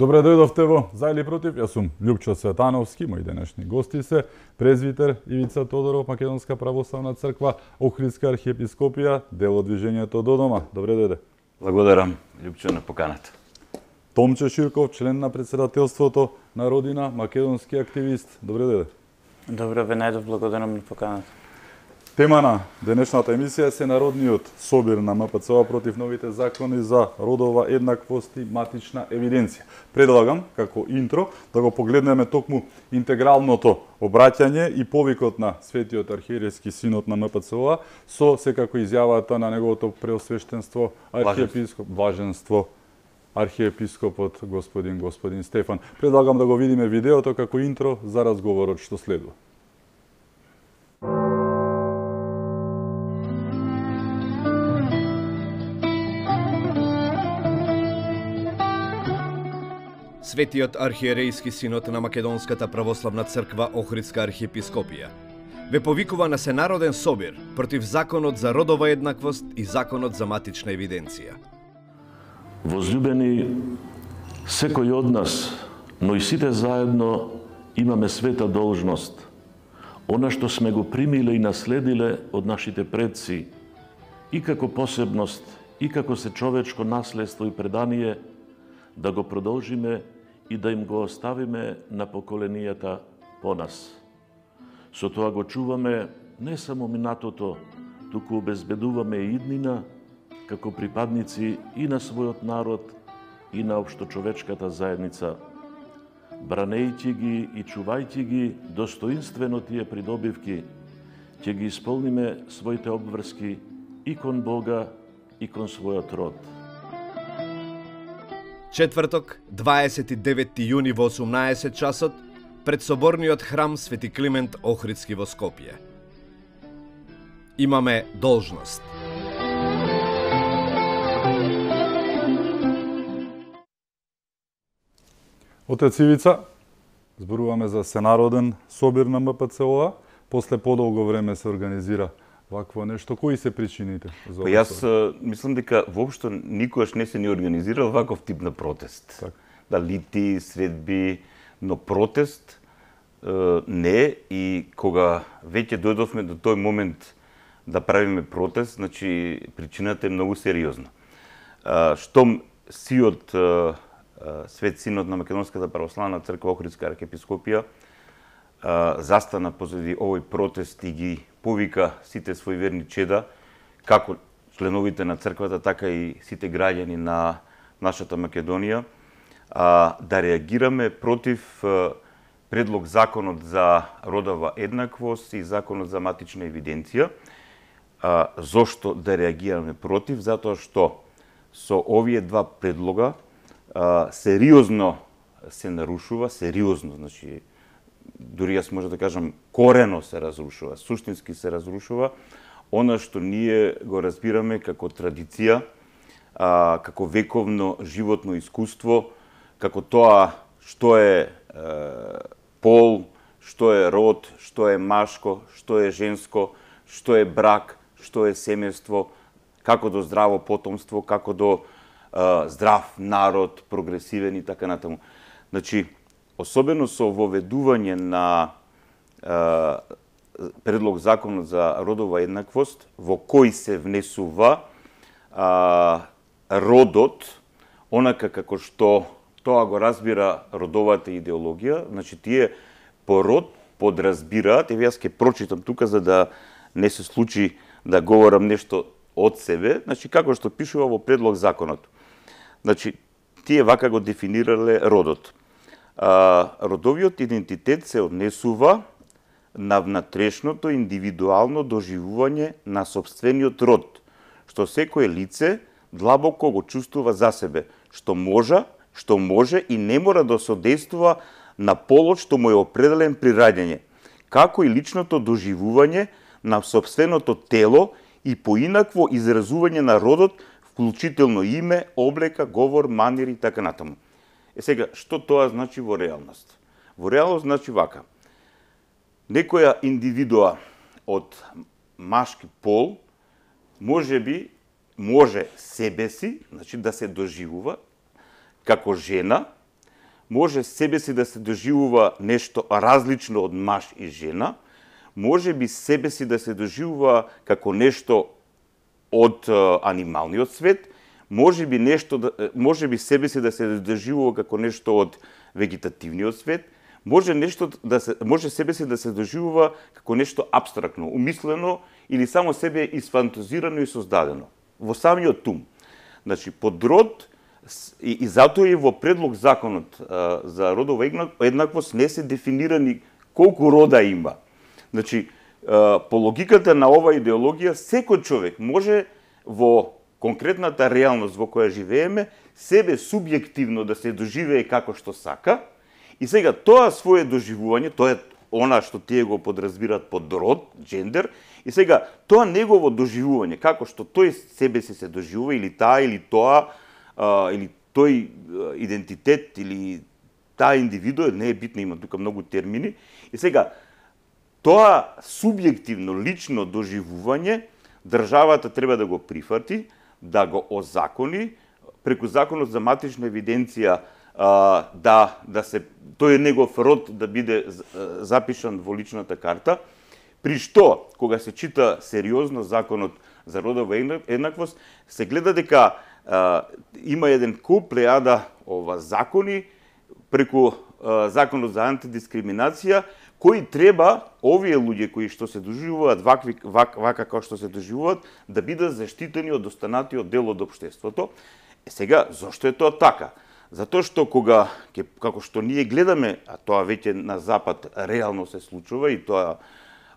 Добре дојдовте во Зајли против. Јас сум Лјупчо Светановски, мои денешни гости се презвитер Ивица Тодоров, Македонска православна црква, Охридска архиепископија, дел од движењето до дома. Добре дојде. Благодарам Лјупчо на поканата. Томче Ширков, член на председателството на Родина, македонски активист. Добре дојде. Добро ве најдов, благодарам на поканата. Тема на денешната емисија се народниот собир на МПЦО против новите закони за родова еднаквост и матична евиденција. Предлагам, како интро, да го погледнеме токму интегралното обраќање и повикот на светиот архиерески синот на МПЦО со секако изјавата на неговото преосвештенство архиепископ важенство архиепископот господин господин Стефан. Предлагам да го видиме видеото како интро за разговорот што следува. светиот архиерејски синот на Македонската православна црква Охридска архиепископија, ве повикува на сенароден собир против законот за родова еднаквост и законот за матична евиденција. Возлюбени, секој од нас, но и сите заедно имаме света должност. Она што сме го примиле и наследиле од нашите предци, и како посебност, и како се човечко наследство и предание – да го продолжиме и да им го оставиме на поколенијата по нас. Со тоа го чуваме не само минатото, туку обезбедуваме и иднина како припадници и на својот народ и на обшточовечката заедница. Бранејќи ги и чувајќи ги достоинствено тие придобивки, ќе ги исполниме своите обврски и кон Бога и кон својот род. Четврток, 29 јуни во 18 часот, пред соборниот храм Свети Климент Охридски во Скопје. Имаме должност. Отец Ивица, зборуваме за сенароден собир на МПЦОА, после подолго време се организира вакво нешто, кои се причините за па ова? Јас мислам дека воопшто никогаш не се ни организирал ваков тип на протест. Так. Да, лити, средби, но протест е, не и кога веќе дојдовме до тој момент да правиме протест, значи причината е многу сериозна. штом сиот свет синот на Македонската православна црква Охридска архиепископија застана позади овој протест и ги повика сите своји верни чеда, како членовите на црквата, така и сите граѓани на нашата Македонија, а, да реагираме против а, предлог законот за родова еднаквост и законот за матична евиденција. А, зошто да реагираме против? Затоа што со овие два предлога а, сериозно се нарушува, сериозно, значи дури јас може да кажам, корено се разрушува, суштински се разрушува, она што ние го разбираме како традиција, а, како вековно животно искуство, како тоа што е, е пол, што е род, што е машко, што е женско, што е брак, што е семејство, како до здраво потомство, како до е, здрав народ, прогресивен и така натаму. Значи, особено со воведување на предлог законот за родова еднаквост, во кој се внесува е, родот, онака како што тоа го разбира родовата идеологија, значи тие по род подразбираат, и јас ке прочитам тука за да не се случи да говорам нешто од себе, значи како што пишува во предлог законот. Значи, тие вака го дефинирале родот родовиот идентитет се однесува на внатрешното индивидуално доживување на собствениот род, што секое лице длабоко го чувствува за себе, што можа, што може и не мора да содействува на полот што му е определен при раѓање, како и личното доживување на собственото тело и поинакво изразување на родот, вклучително име, облека, говор, манери и така натаму. Е сега, што тоа значи во реалност? Во реалност значи вака. Некоја индивидуа од машки пол може би може себе си, значи да се доживува како жена, може себе си да се доживува нешто различно од маж и жена, може би себе си да се доживува како нешто од анималниот свет, може би нешто, да, може би себе си да се доживува како нешто од вегетативниот свет, може нешто да се, може себе си да се доживува како нешто абстрактно, умислено или само себе изфантазирано и создадено во самиот тум. Значи, под род и, и затоа и во предлог законот а, за родова еднаквост не се дефинирани колку рода има. Значи, а, по логиката на оваа идеологија, секој човек може во конкретната реалност во која живееме, себе субјективно да се доживее како што сака, и сега тоа своје доживување, тоа е она што тие го подразбираат под род, джендер, и сега тоа негово доживување, како што тој себе се се доживува, или таа, или тоа, а, или тој идентитет, или таа индивидуа, не е битно, има тука многу термини, и сега тоа субјективно, лично доживување, државата треба да го прифати, да го озакони преку законот за матична евиденција а, да да се тој е негов род да биде запишан во личната карта. При што кога се чита сериозно законот за родова еднаквост се гледа дека а, има еден куп плејада ова закони преку а, законот за антидискриминација кои треба овие луѓе кои што се доживуваат вакви, вак, вака како што се доживуваат, да бидат заштитени од останатиот дел од општеството. Е, сега, зошто е тоа така? Затоа што кога, ке, како што ние гледаме, а тоа веќе на Запад реално се случува и тоа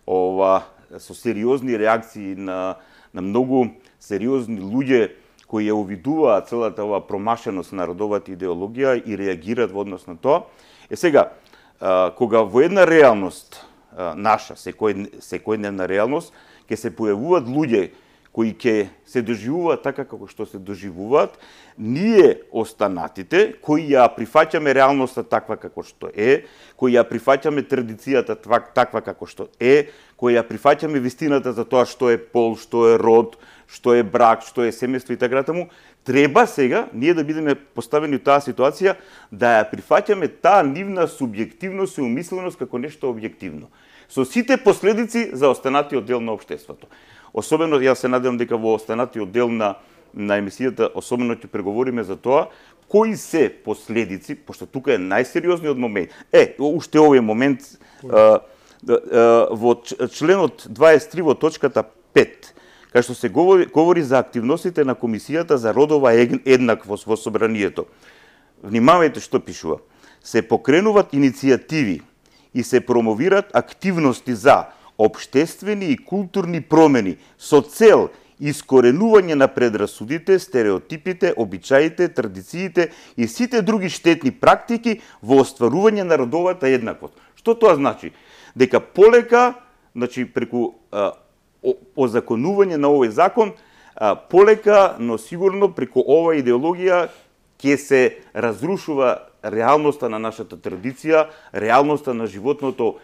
ова, со сериозни реакции на, на многу сериозни луѓе кои ја увидуваат целата оваа промашеност на родовата идеологија и реагираат во однос на тоа. Е сега, кога во една реалност, наша секој, секојдневна реалност, ќе се појавуваат луѓе кои ќе се доживуваат така како што се доживуваат, ние останатите кои ја прифаќаме реалноста таква како што е, кои ја прифаќаме традицијата таква како што е, кои ја прифаќаме вистината за тоа што е пол, што е род, што е брак, што е семејство и така натаму, треба сега ние да бидеме поставени во таа ситуација да ја прифаќаме таа нивна субјективност и умисленост како нешто објективно. Со сите последици за останатиот дел на општеството. Особено јас се надевам дека во останатиот дел на на емисијата особено ќе преговориме за тоа кои се последици, пошто тука е најсериозниот момент. Е, уште овој момент а, а, да, а, во членот 23 во точката кај што се говори, говори за активностите на Комисијата за родова еднаквост во Собранието. Внимавајте што пишува. Се покренуваат иницијативи и се промовираат активности за обштествени и културни промени со цел искоренување на предрасудите, стереотипите, обичаите, традициите и сите други штетни практики во остварување на родовата еднаквост. Што тоа значи? Дека полека, значи преку а, озаконување на овој закон, полека, но сигурно преку ова идеологија ќе се разрушува реалноста на нашата традиција, реалноста на животното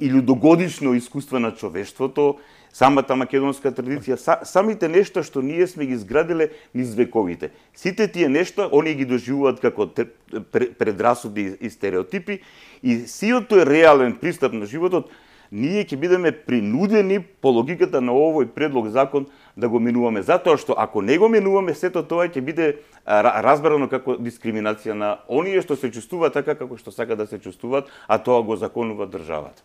и лудогодишно искуство на човештвото, самата македонска традиција, самите нешта што ние сме ги изградиле низ вековите. Сите тие нешта, они ги доживуваат како предрасуди и стереотипи и сиот тој реален пристап на животот ние ќе бидеме принудени по логиката на овој предлог закон да го минуваме. Затоа што ако не го минуваме, сето тоа ќе биде разбрано како дискриминација на оние што се чувствуваат така како што сака да се чувствуваат, а тоа го законува државата.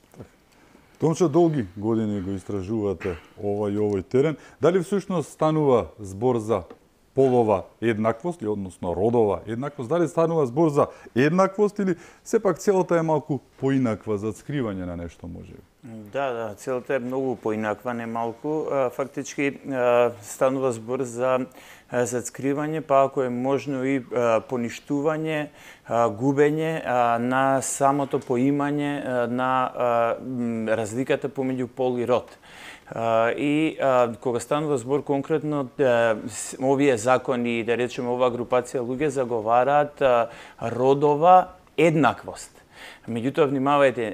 Томче долги години го истражувате овај и овој терен. Дали всушност станува збор за полова еднаквост, или односно родова еднаквост, дали станува збор за еднаквост или сепак целата е малку поинаква за скривање на нешто може Да, да, целата е многу поинаква, не малку. Фактички станува збор за зацкривање, па ако е можно и поништување, губење на самото поимање на разликата помеѓу пол и род. И кога станува збор конкретно, да, овие закони, да речеме оваа групација луѓе заговараат родова еднаквост. Меѓутоа, внимавајте,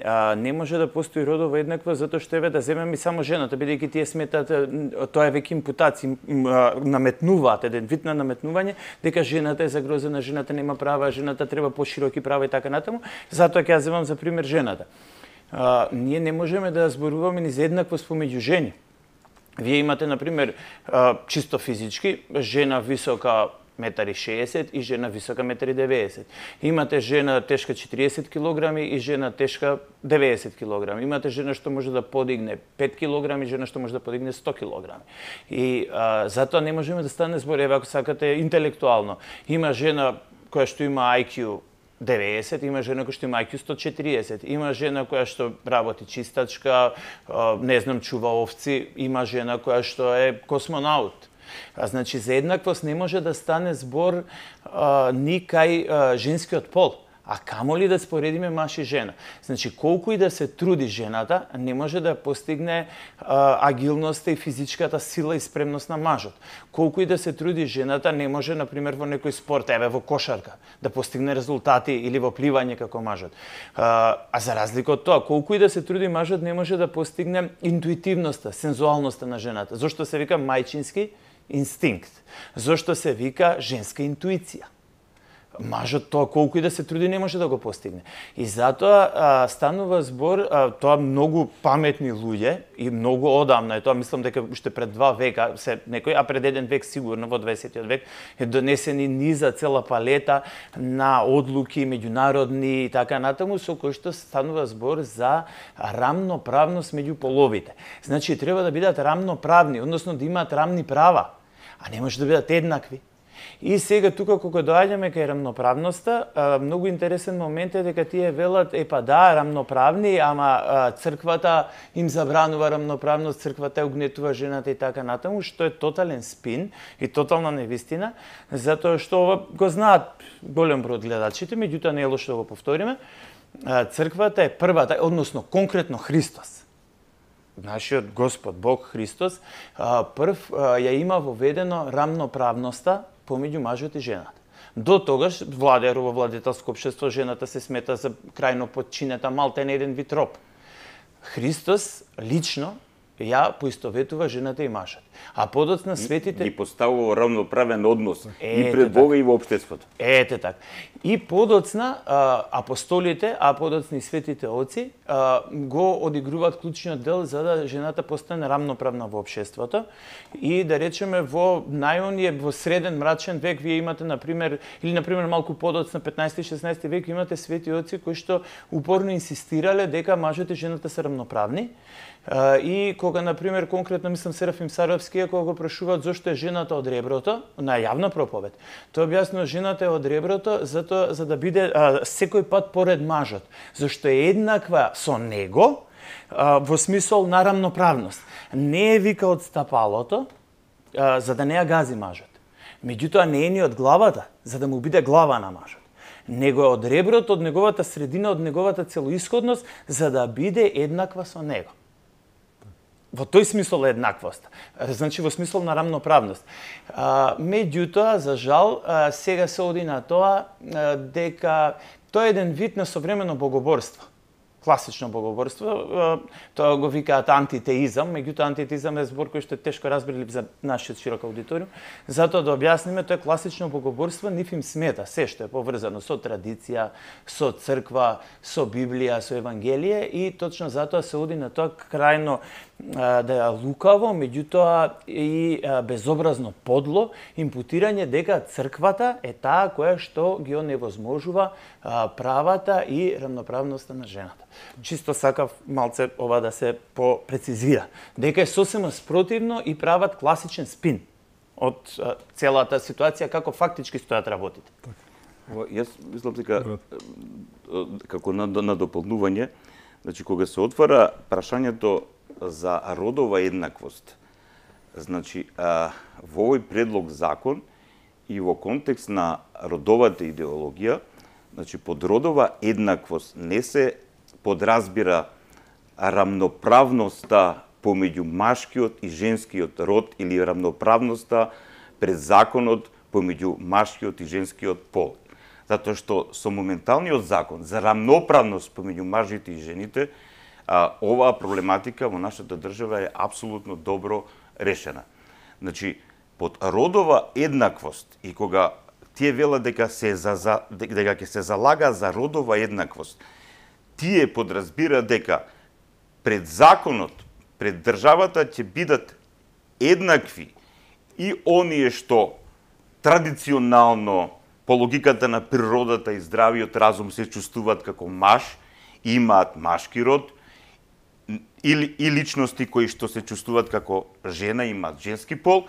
не може да постои родова еднаквост, затоа што еве да земеме само жената, бидејќи тие сметат тоа е веќе импутаци наметнуваат еден вид на наметнување дека жената е загрозена, жената нема права, жената треба пошироки права и така натаму. Затоа ќе ја земам за пример жената а, ние не можеме да зборуваме ни за еднаквост помеѓу жени. Вие имате, например, а, чисто физички, жена висока метар и жена висока и 90. Имате жена тешка 40 килограми и жена тешка 90 килограми. Имате жена што може да подигне 5 килограми и жена што може да подигне 100 килограми. И а, затоа не можеме да стане збор, еве ако сакате интелектуално. Има жена која што има IQ 90, има жена која што има IQ 140, има жена која што работи чистачка, не знам, чува овци, има жена која што е космонаут. А, значи, за еднаквост не може да стане збор а, ни кај а, женскиот пол. А камо ли да споредиме маж и жена? Значи, колку и да се труди жената, не може да постигне а, агилноста и физичката сила и спремност на мажот. Колку и да се труди жената, не може, например, во некој спорт, еве во кошарка, да постигне резултати или во пливање како мажот. А, а за разлика од тоа, колку и да се труди мажот, не може да постигне интуитивноста, сензуалноста на жената. Зошто се вика мајчински инстинкт? Зошто се вика женска интуиција? мажот тоа колку и да се труди не може да го постигне. И затоа а, станува збор а, тоа многу паметни луѓе и многу одамна е тоа, мислам дека уште пред два века се некој, а пред еден век сигурно во 20 век е донесени низа цела палета на одлуки меѓународни и така натаму со кои што станува збор за рамноправност меѓу половите. Значи треба да бидат рамноправни, односно да имаат рамни права, а не може да бидат еднакви. И сега тука кога доаѓаме кај рамноправноста, многу интересен момент е дека тие велат е па да, рамноправни, ама црквата им забранува рамноправност, црквата угнетува жената и така натаму, што е тотален спин и тотална невистина, затоа што ова го знаат голем број гледачите, меѓутоа не е лошо да го повториме. Црквата е првата, односно конкретно Христос, нашиот Господ Бог Христос, прв ја има воведено рамноправноста помеѓу мажот и жената. До тогаш владеар во владетелско општество жената се смета за крајно подчинета, малте не еден вид роб. Христос лично ја поистоветува жената и машот. А подоцна светите... и поставува равноправен однос Ете и пред така. Бога и во обштеството. Ете така. И подоцна а, апостолите, а подоцна и светите оци, а, го одигруваат клучниот дел за да жената постане рамноправна во обштеството. И да речеме во најоние, во среден мрачен век, вие имате, например, или, например, малку подоцна 15-16 век, имате свети оци кои што упорно инсистирале дека мажот и жената се рамноправни И кога, например, конкретно, мислам, Серафим Саровски, кога го прашуваат зошто е жената од реброто, на јавна проповед, Тоа објаснува жената е од реброто за то, за да биде а, секој пат поред мажот, зашто е еднаква со него, а, во смисол на рамноправност. Не е вика од стапалото, а, за да не ја гази мажот. Меѓутоа не е ни од главата, за да му биде глава на мажот него е од реброто, од неговата средина, од неговата целоисходност, за да биде еднаква со него во тој смисол е еднаквост. Значи во смисол на рамноправност. меѓутоа, за жал, сега се оди на тоа дека тоа е еден вид на современо богоборство класично богоборство, тоа го викаат антитеизам, меѓутоа антитеизам е збор кој што е тешко разбрилив за нашиот широк аудиториум. Затоа да објасниме, тоа е класично богоборство, ниф им смета се што е поврзано со традиција, со црква, со Библија, со Евангелие и точно затоа се оди на тоа крајно да ја лукаво, меѓутоа и безобразно подло импутирање дека црквата е таа која што ги оневозможува правата и равноправноста на жената. Чисто сакав малце ова да се попрецизира. Дека е сосема спротивно и прават класичен спин од целата ситуација како фактички стојат работите. Ова, јас мислам дека како на, на дополнување, значи кога се отвара прашањето за родова еднаквост. Значи, во овој предлог закон и во контекст на родовата идеологија, значи под родова еднаквост не се подразбира рамноправноста помеѓу машкиот и женскиот род или рамноправноста пред законот помеѓу машкиот и женскиот пол. Затоа што со моменталниот закон за рамноправност помеѓу мажите и жените, оваа проблематика во нашата држава е апсолутно добро решена. Значи, под родова еднаквост и кога тие велат дека се за, за дека ќе се залага за родова еднаквост, тие подразбира дека пред законот, пред државата ќе бидат еднакви и оние што традиционално по логиката на природата и здравиот разум се чувствуваат како маш, имаат машки род, или, и личности кои што се чувствуваат како жена и женски пол.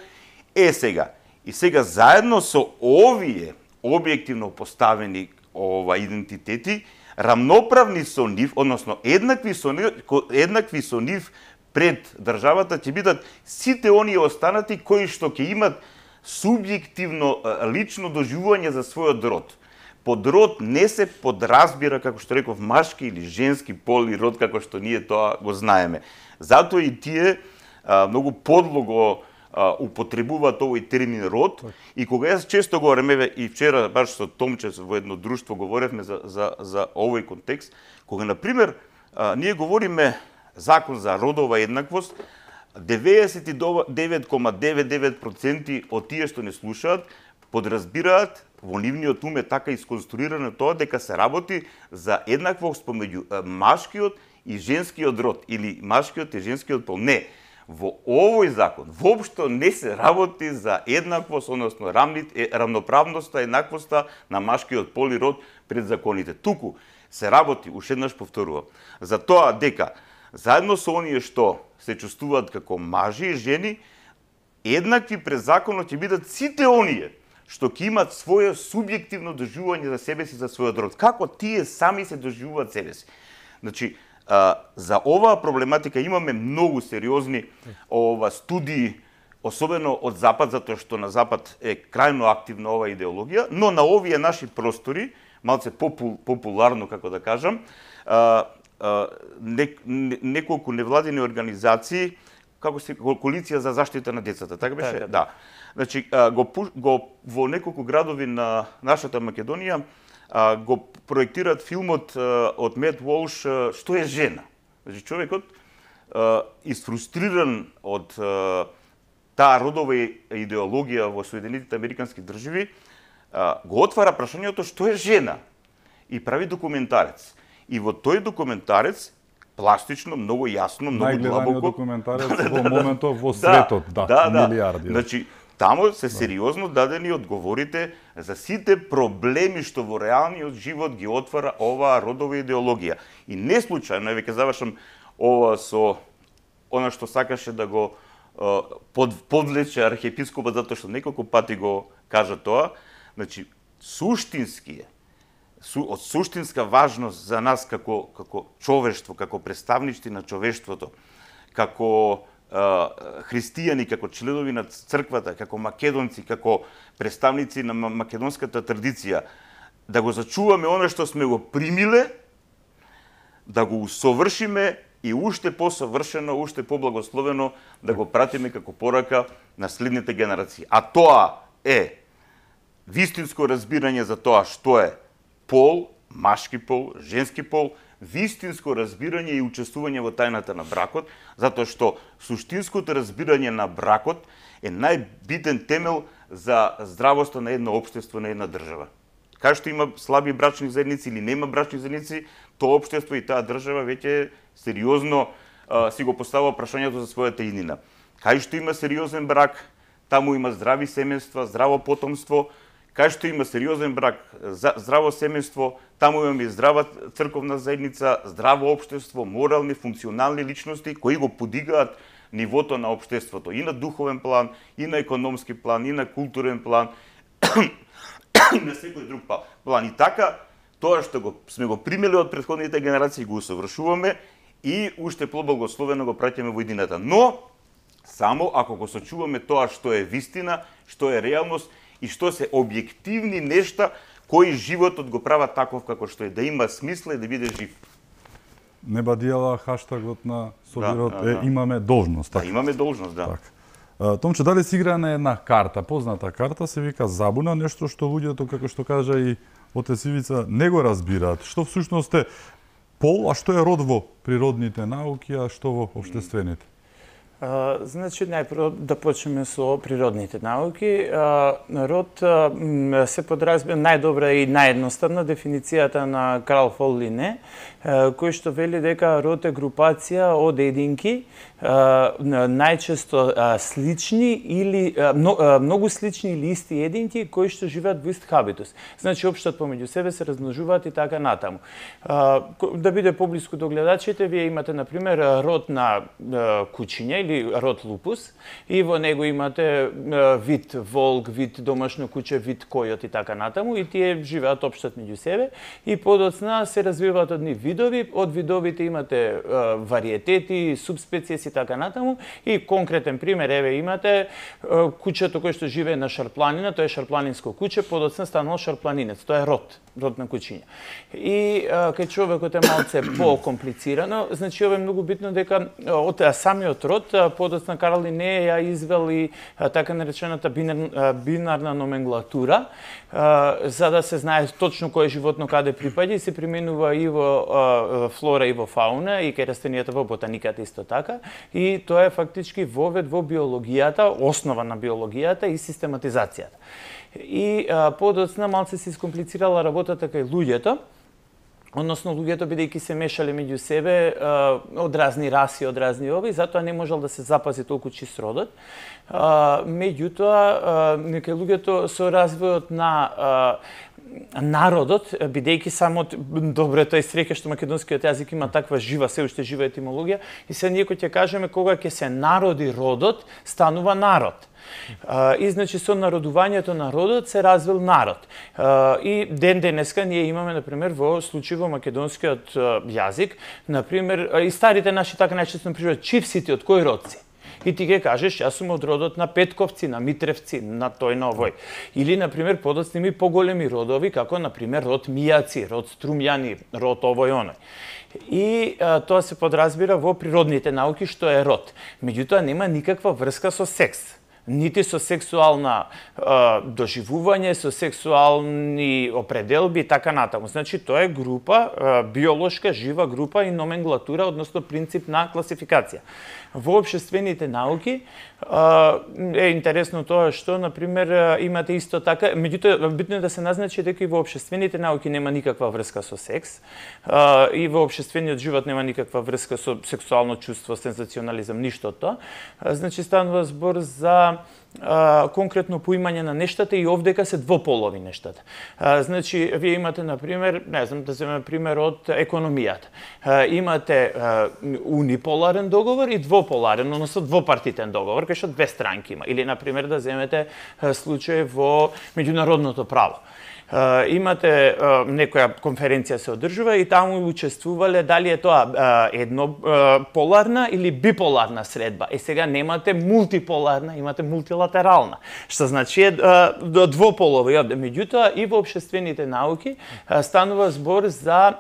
Е сега, и сега заедно со овие објективно поставени ова идентитети, рамноправни со нив, односно еднакви со нив, еднакви со нив пред државата ќе бидат сите оние останати кои што ќе имат субјективно лично доживување за својот род. Под род не се подразбира, како што реков, машки или женски пол и род, како што ние тоа го знаеме. Затоа и тие а, многу подло го употребуваат овој термин род. И кога јас често го ремеве, и вчера баш со Томче во едно друштво говоревме за, за, за овој контекст, кога, например, а, ние говориме закон за родова еднаквост, 99,99% од тие што не слушаат подразбираат во нивниот ум е така исконструирано тоа дека се работи за еднаквост помеѓу машкиот и женскиот род или машкиот и женскиот пол. Не, во овој закон воопшто не се работи за еднаквост, односно рамноправноста, еднаквоста на машкиот пол и род пред законите. Туку се работи, уште еднаш повторувам, за тоа дека заедно со оние што се чувствуваат како мажи и жени, еднакви пред законот ќе бидат сите оние што ќе имат своје субјективно доживување за себе си за својот род. Како тие сами се доживуваат себе си. Значи, а, за оваа проблематика имаме многу сериозни ова студии, особено од Запад, затоа што на Запад е крајно активна ова идеологија, но на овие наши простори, малце попу, популарно, како да кажам, а, не, не, неколку невладени организации, како се коалиција за заштита на децата, така беше? Така, така. да. да. Значи, го, го, во неколку градови на нашата Македонија а, го проектираат филмот а, од Мед Волш «Што е жена?». Значи, човекот а, изфрустриран од а, таа родова идеологија во Соединетите Американски држави, а, го отвара прашањето што е жена и прави документарец. И во тој документарец пластично, многу јасно, многу длабоко. Најгледаниот документарец да, да, во да. моментот во светот, да, да, да милиарди. Значи, Таму се да. сериозно дадени одговорите за сите проблеми што во реалниот живот ги отвара оваа родова идеологија. И не случайно, е, веќе завршам ова со она што сакаше да го под, подлече архиепископа, затоа што неколку пати го кажа тоа, значи, суштински е, су, од суштинска важност за нас како, како човештво, како представнички на човештвото, како христијани како членови на црквата, како македонци, како представници на македонската традиција, да го зачуваме она што сме го примиле, да го усовршиме и уште посовршено, уште поблагословено да го пратиме како порака на следните генерации. А тоа е вистинско разбирање за тоа што е пол, машки пол, женски пол, вистинско разбирање и учествување во тајната на бракот, затоа што суштинското разбирање на бракот е најбитен темел за здравоста на едно општество, на една држава. Кај што има слаби брачни заедници или нема брачни заедници, тоа општество и таа држава веќе сериозно а, си го поставува прашањето за својата иднина. Кај што има сериозен брак, таму има здрави семејства, здраво потомство, кај што има сериозен брак, здраво семејство, таму имаме здрава црковна заедница, здраво општество, морални, функционални личности кои го подигаат нивото на општеството и на духовен план, и на економски план, и на културен план, и на секој друг план. И така, тоа што го, сме го примели од предходните генерации, го усовршуваме и уште поблагословено го праќаме во едината. Но, само ако го сочуваме тоа што е вистина, што е реалност, и што се објективни нешта кои животот го прават таков како што е, да има смисла и да биде жив. Не бадијала хаштагот на Собирот да, да, да. е имаме должност. Да, така. Да, имаме должност, да. Так. Томче, дали си игра на една карта, позната карта, се вика забуна, нешто што луѓето, како што кажа и Отесивица, не го разбираат. Што всушност е пол, а што е род во природните науки, а што во обштествените? Значи, најпрво да почнеме со природните науки. Род се подразбира најдобра и наједноставна дефиницијата на Карл Фоллине, кој што вели дека род е групација од единки, најчесто слични или многу слични или исти единки кои што живеат во ист хабитус. Значи, општат помеѓу себе се размножуваат и така натаму. Да биде поблиску до гледачите, вие имате, например, род на кучиња или род лупус и во него имате вид волк, вид домашно куче, вид којот и така натаму и тие живеат општат меѓу себе и подоцна се развиваат одни видови, од видовите имате вариетети, субспецији и така натаму и конкретен пример еве имате кучето кој што живее на шарпланина, тоа е шарпланинско куче, подоцна станал шарпланинец, тоа е род, род на кучиња. И кај човекот е малце по-комплицирано, значи ова е многу битно дека од самиот род подоцна Карли не ја извели така наречената бинар, бинарна номенклатура, за да се знае точно кое животно каде припаѓа и се применува и во флора и во фауна и кај растенијата во ботаниката исто така. И тоа е фактички вовед во биологијата, основа на биологијата и систематизацијата. И подоцна малце се искомплицирала работата кај луѓето, односно луѓето бидејќи се мешале меѓу себе од разни раси, од разни ови, затоа не можел да се запази толку чист родот. Меѓутоа, некој луѓето со развојот на народот, бидејќи само добро тој среќа што македонскиот јазик има таква жива, се уште жива етимологија, и се ние кој ќе кажеме кога ќе се народи родот, станува народ. И значи со народувањето на родот се развил народ. И ден денеска ние имаме например во случај во македонскиот јазик, например и старите наши така најчесно прижат чипсите од кој род си? и ти ќе кажеш јас сум од родот на Петковци, на Митревци, на тој на овој. Или например подоцни ми поголеми родови како например род Мијаци, род Струмјани, род овој оној. И а, тоа се подразбира во природните науки што е род. Меѓутоа нема никаква врска со секс нити со сексуална е, доживување, со сексуални определби и така натаму. Значи, тоа е група, е, биолошка жива група и номенклатура, односно принцип на класификација во обществените науки е интересно тоа што например имате исто така, меѓутоа битно е да се назначи дека и во обществените науки нема никаква врска со секс и во обществениот живот нема никаква врска со сексуално чувство, сензационализм, ништо тоа. Значи станува збор за а, конкретно поимање на нештата и овдека се двополови нештата. А, значи, вие имате, на пример, не знам, да земеме пример од економијата. А, имате а, униполарен договор и двополарен, односно двопартитен договор, кај што две странки има. Или, на пример, да земете случај во меѓународното право имате некоја конференција се одржува и таму учествувале дали е тоа едно поларна или биполарна средба. Е сега немате мултиполарна, имате мултилатерална, што значи е до и овде. Меѓутоа и во обществените науки станува збор за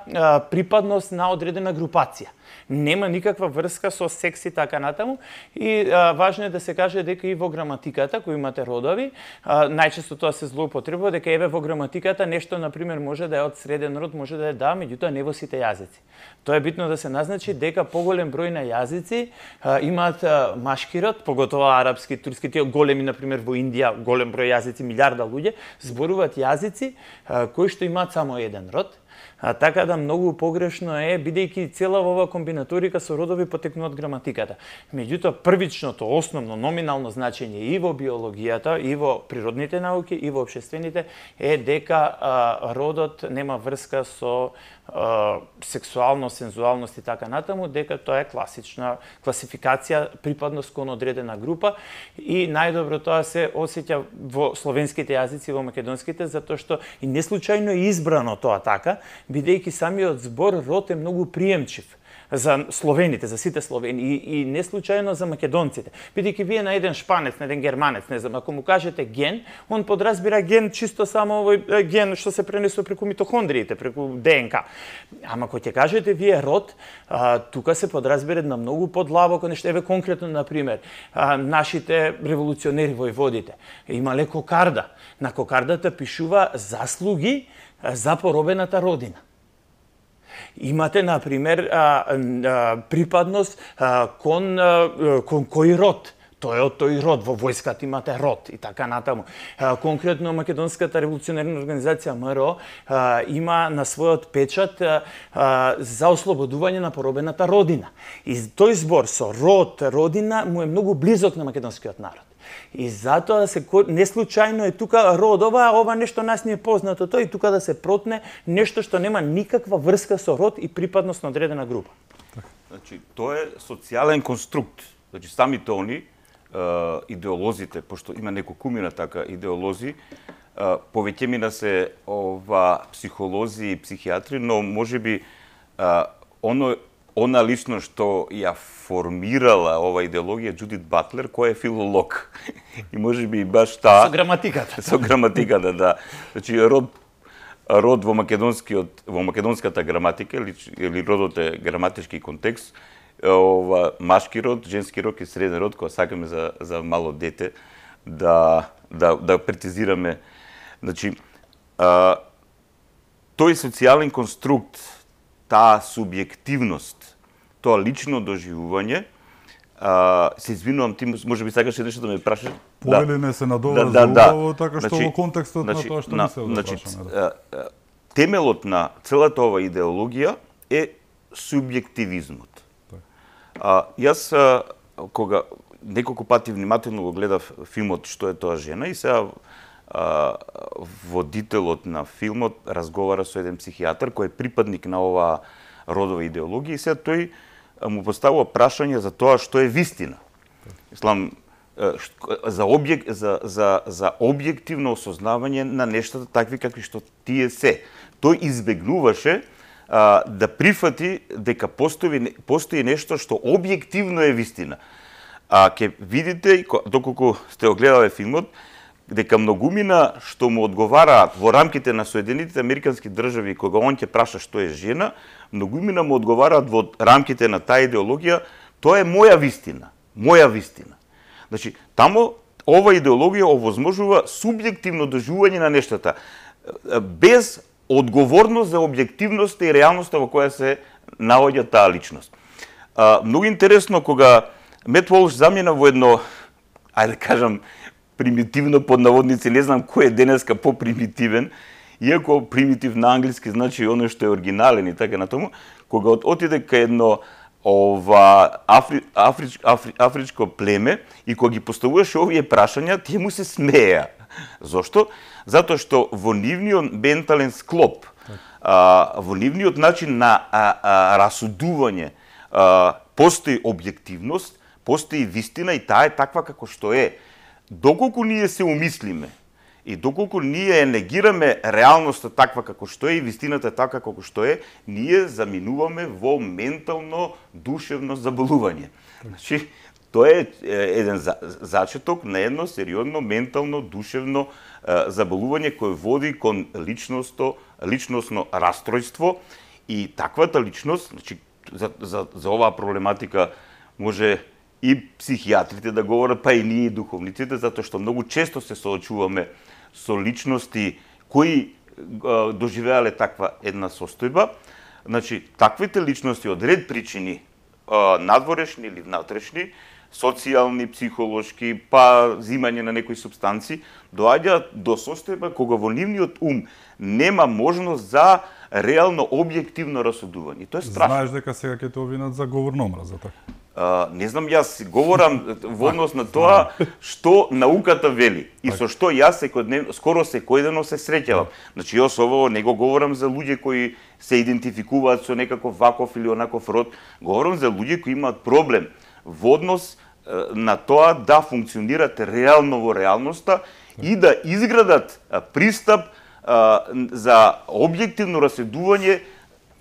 припадност на одредена групација нема никаква врска со секс и така натаму. И а, важно е да се каже дека и во граматиката кој имате родови, а, најчесто тоа се злоупотребува дека еве во граматиката граматиката нешто на пример може да е од среден род, може да е да, меѓутоа не во сите јазици. Тоа е битно да се назначи дека поголем број на јазици а, имаат а, машки род, поготово арапски, турски, тие големи на пример во Индија, голем број јазици, милиарда луѓе зборуваат јазици а, кои што имаат само еден род А, така да многу погрешно е, бидејќи цела ова комбинаторика со родови потекнува од граматиката. Меѓутоа, првичното, основно, номинално значење и во биологијата, и во природните науки, и во обществените, е дека а, родот нема врска со сексуалност, сензуалност и така натаму, дека тоа е класична класификација припадност кон одредена група и најдобро тоа се осеќа во словенските јазици во македонските затоа што и неслучајно е избрано тоа така, бидејќи самиот збор рот е многу приемчив за словените, за сите словени и, и не случајно за македонците. Бидејќи вие на еден шпанец, на еден германец, не знам, ако му кажете ген, он подразбира ген чисто само овој ген што се пренесува преку митохондриите, преку ДНК. Ама кој ќе кажете вие род, а, тука се подразбира на многу подлабоко нешто. Еве конкретно на пример, а, нашите револуционери војводите имале кокарда. На кокардата пишува заслуги за поробената родина. Имате, например, а, а, припадност а, кон, а, кон кој род тој од тој род, во војската имате род и така натаму. Конкретно Македонската револуционерна организација МРО има на својот печат за ослободување на поробената родина. И тој збор со род, родина му е многу близок на македонскиот народ. И затоа да се не случајно е тука род, ова, ова нешто нас не е познато, тоа и тука да се протне нешто што нема никаква врска со род и припадност на одредена група. Така. Значи, тоа е социјален конструкт. Значи, самите они, идеолозите, пошто има неколку мина така идеолози, повеќе мина се ова психолози и психијатри, но може би оно она лично што ја формирала ова идеологија Джудит Батлер, која е филолог. И може би баш таа... Со граматиката. Со граматиката, да. Значи, род, род во, македонскиот, во македонската граматика, или, или родот е граматички контекст, ова, машки род, женски род и среден род, кога сакаме за, за мало дете да, да, да претизираме. Значи, а, тој социјален конструкт, таа субјективност тоа лично доживување, а, се извинувам, ти може би сакаш нешто да ме прашаш? Повели да. се надовар да, да, за убаво, да. така значи, што во контекстот значи, на тоа што на, мислев да значи, прашам. Да. Темелот на целата ова идеологија е субјективизмот. Така. А, јас, а, кога неколку пати внимателно го гледав филмот Што е тоа жена и сега а, водителот на филмот разговара со еден психијатар кој е припадник на оваа родова идеологија и сега тој му поставува прашање за тоа што е вистина. Ислам за објек за за за објективно осознавање на нештата такви какви што тие се. Тој избегнуваше а, да прифати дека постои постои нешто што објективно е вистина. А ке видите доколку сте огледале филмот, дека многумина што му одговараат во рамките на Соединетите Американски држави, кога он ќе праша што е жена, многумина му одговараат во рамките на таа идеологија, тоа е моја вистина, моја вистина. Значи, тамо ова идеологија овозможува субјективно дожување на нештата, без одговорност за објективноста и реалноста во која се наоѓа таа личност. А, многу интересно кога Мет Волш замина во едно, ајде да кажам, примитивно под наводници, не знам кој е денеска попримитивен, иако примитив на англиски значи оно што е оригинален и така на тому, кога од отиде кај едно ова афри, африч, афри, афричко племе и кога ги поставуваше овие прашања, тие му се смеја. Зошто? Затоа што во нивниот ментален склоп, а, во нивниот начин на а, а, расудување а, постои објективност, постои вистина и таа е таква како што е доколку ние се умислиме и доколку ние енегираме реалноста таква како што е и вистината така како што е, ние заминуваме во ментално душевно заболување. Значи, тоа е еден зачеток на едно сериозно ментално душевно заболување кое води кон личностно личносно расстройство и таквата личност, значи за, за, за оваа проблематика може и психијатрите да говорат, па и ние духовниците, затоа што многу често се соочуваме со личности кои доживеале таква една состојба. Значи, таквите личности од ред причини, надворешни или внатрешни, социјални, психолошки, па зимање на некои субстанци, доаѓаат до состојба кога во нивниот ум нема можност за реално објективно расудување. Тоа е страшно. Знаеш дека сега ќе те обвинат за говорно омраза, така? не знам јас говорам во однос на тоа што науката вели и со што јас секојдневно скоро ден се среќавам. Да. Значи јас ово не го говорам за луѓе кои се идентификуваат со некаков ваков или онаков род, говорам за луѓе кои имаат проблем во однос на тоа да функционираат реално во реалноста и да изградат пристап за објективно расследување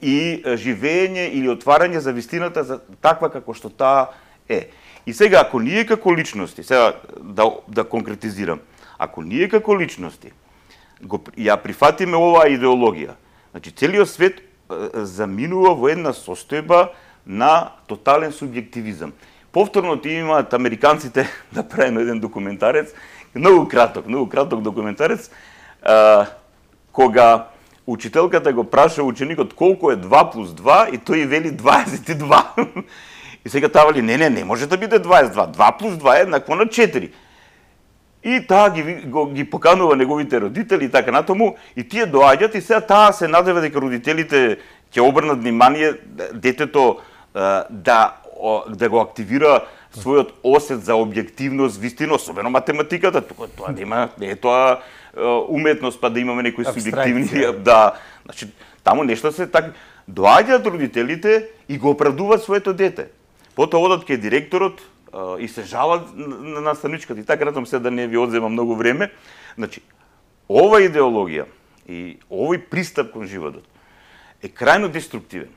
и живење или отварање за вистината за таква како што таа е. И сега, ако ние како личности, сега да, да конкретизирам, ако ние како личности го, ја прифатиме оваа идеологија, значи целиот свет заминува во една состојба на тотален субјективизам. Повторно ти имаат американците да правим еден документарец, многу краток, многу краток документарец, а, кога Учителката го праша ученикот колку е 2 плюс 2 и тој вели 22. и сега таа вели не, не, не може да биде 22. 2 плюс 2 е еднакво на 4. И таа ги, го, ги поканува неговите родители и така натаму, и тие доаѓат и сега таа се надева дека родителите ќе обрнат внимание детето да да го активира својот осет за објективност, вистина, особено математиката, тука тоа нема, не е тоа уметност па да имаме некои субјективни да значи таму нешто се така... доаѓаат родителите и го оправдуваат своето дете потоа одат кај директорот и се жалат на наставничката и така ратам се да не ви одзема многу време значи ова идеологија и овој пристап кон животот е крајно деструктивен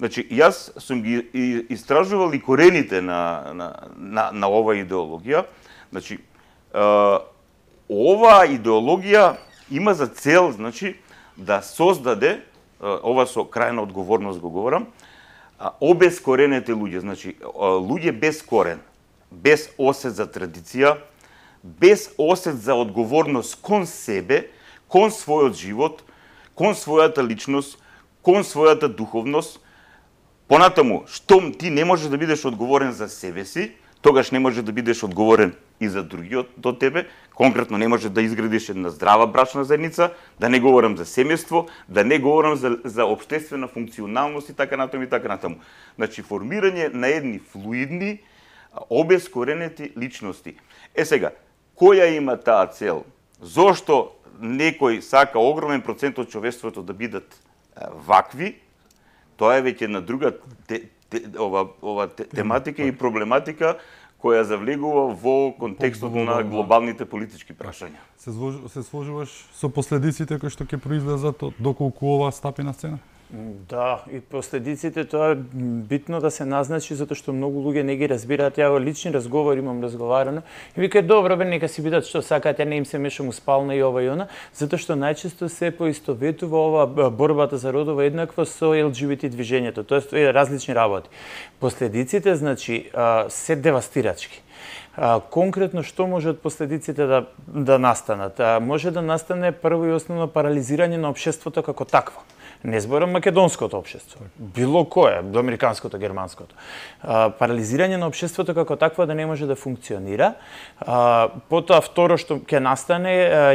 Значи, јас сум ги истражувал и корените на, на, на, на оваа идеологија. Значи, оваа идеологија има за цел, значи, да создаде, ова со крајна одговорност го говорам, обескорените луѓе, значи, луѓе без корен, без осет за традиција, без осет за одговорност кон себе, кон својот живот, кон својата личност, кон својата духовност, понатаму, штом ти не можеш да бидеш одговорен за себе си, тогаш не може да бидеш одговорен и за другиот до тебе, конкретно не може да изградиш една здрава брачна заедница, да не говорам за семејство, да не говорам за, за обштествена функционалност и така натаму и така натаму. Значи, формирање на едни флуидни, обескоренети личности. Е сега, која има таа цел? Зошто некој сака огромен процент од човештвото да бидат вакви, тоа е веќе на друга ова, ова тематика и па. проблематика која завлегува во контекстот на глобалните политички така. прашања. Се, се сложуваш со последиците кои што ќе произлезат доколку ова стапи на сцена? Да, и последиците тоа е битно да се назначи затоа што многу луѓе не ги разбираат. Ја лични разговори имам разговарано и вика добро бе нека си бидат што сакаат, ја не им се мешам у спална и ова и она, затоа што најчесто се поистоветува ова борбата за родово еднакво со LGBT движењето, Тоа е различни работи. Последиците значи се девастирачки конкретно што можат последиците да да настанат? Може да настане прво и основно парализирање на обществото како такво Не зборам македонското општество, било кое, американското, германското. А, парализирање на општеството како такво да не може да функционира. А, потоа второ што ќе настане,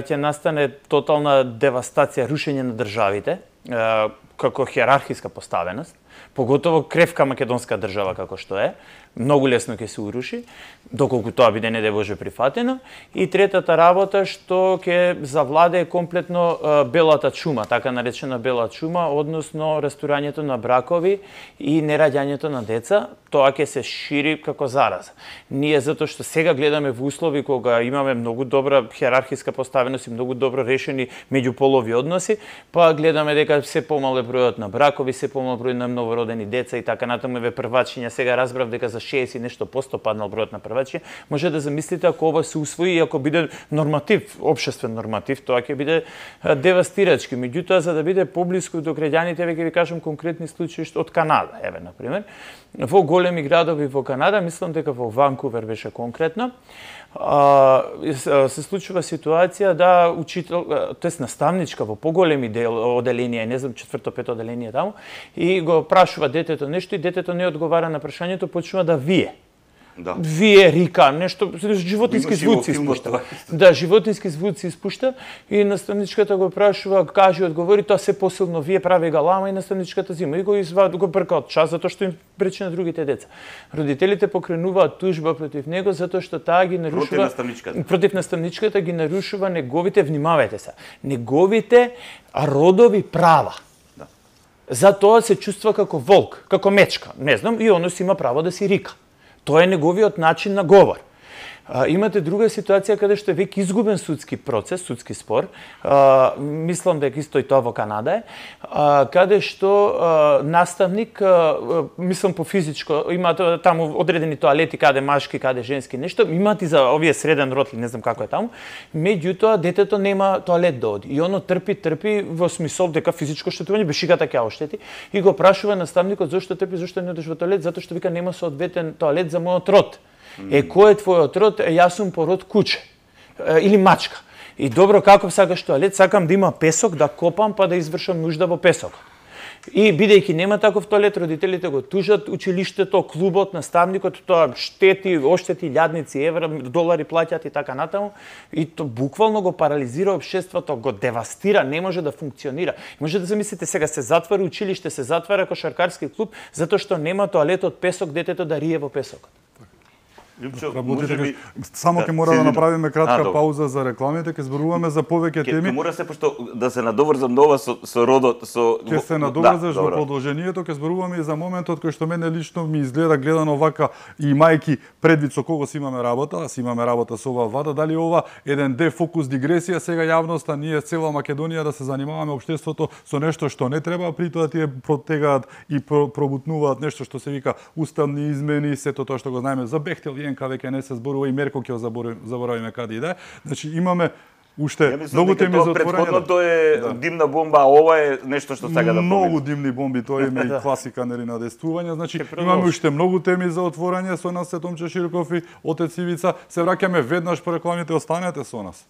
ќе настане тотална девастација, рушење на државите, а, како хиерархиска поставеност, поготово кревка македонска држава како што е, многу лесно ќе се уруши, доколку тоа биде не Боже прифатено. И третата работа што ќе завладе комплетно белата чума, така наречена бела чума, односно растурањето на бракови и нераѓањето на деца, тоа ќе се шири како зараза. Ние затоа што сега гледаме во услови кога имаме многу добра херархиска поставеност и многу добро решени меѓуполови односи, па гледаме дека се помале бројот на бракови, се помал број на новородени деца и така натаму ве првачиња сега разбрав дека за 60 и нешто посто паднал бројот на првачи, може да замислите ако ова се усвои и ако биде норматив, обшествен норматив, тоа ќе биде девастирачки. Меѓутоа, за да биде поблиску до граѓаните, веќе ви кажам конкретни случаи од Канада, еве, на пример, во големи градови во Канада, мислам дека во Ванкувер беше конкретно, се случува ситуација да учител, тоест наставничка во поголеми дел оделенија, не знам четврто, пето оделение таму, и го прашува детето нешто и детето не одговара на прашањето, почнува да вие да. вие рика, нешто, животински звуци испушта. Да. да, животински звуци испушта и наставничката го прашува, кажи, одговори, тоа се посилно вие прави га лама и наставничката зима и го извад, го брка од час затоа што им пречи на другите деца. Родителите покренуваат тужба против него затоа што таа ги нарушува против наставничката. Против наставничката ги нарушува неговите, внимавајте се, неговите родови права. Да. Затоа се чувства како волк, како мечка. Не знам, и оно си има право да си рика. Тоа е неговиот начин на говор. А, имате друга ситуација каде што е веќе изгубен судски процес, судски спор. А, мислам дека исто и тоа во Канада е, а, каде што а, наставник, а, мислам по физичко, има таму одредени тоалети каде машки, каде женски нешто, имаат и за овие среден ротли, не знам како е таму. Меѓутоа детето нема тоалет да оди и оно трпи, трпи во смисол дека физичко штетување бешиката така ќе оштети и го прашува наставникот зошто трпи, зошто не одиш во тоалет, затоа што вика нема соодветен тоалет за мојот род. Е, кој е твојот род? Е, јас сум по род куче. Е, или мачка. И добро, како сакаш туалет, Сакам да има песок, да копам, па да извршам нужда во песок. И бидејќи нема таков тоалет, родителите го тужат, училиштето, клубот, наставникот, тоа штети, оштети лјадници евра, долари платјат и така натаму. И то буквално го парализира обшеството, го девастира, не може да функционира. И може да замислите сега се затвара училиште, се затвара кошаркарски клуб затоа што нема тоалет од песок детето да рие во песокот може би... Само да, ќе мора да направиме кратка а, пауза за рекламите, ќе зборуваме за повеќе теми. Ке мора се, пошто да се надоврзам до ова со, со родот, со... Ке се надоврзаш да, во продолжението, ќе зборуваме и за моментот кој што мене лично ми изгледа гледано вака и мајки предвид со кого си имаме работа, а си имаме работа со оваа вада, дали ова еден дефокус, дигресија, сега јавноста, ние цела Македонија да се занимаваме општеството со нешто што не треба, притоа тие протегаат и пробутнуваат нешто што се вика уставни измени, сето тоа што го знаеме за Бехтел, ДНК веќе не се зборува и Мерко ќе заборавиме каде иде. Значи имаме Уште многу теми за отворање. тоа е да. димна бомба, а ова е нешто што сега да помине. Многу димни бомби, тоа е и да. класика нели на дестување. Значи имаме уште многу теми за отворање со нас Сетом Широков и Отец Ивица. Се враќаме веднаш по рекламите, останете со нас.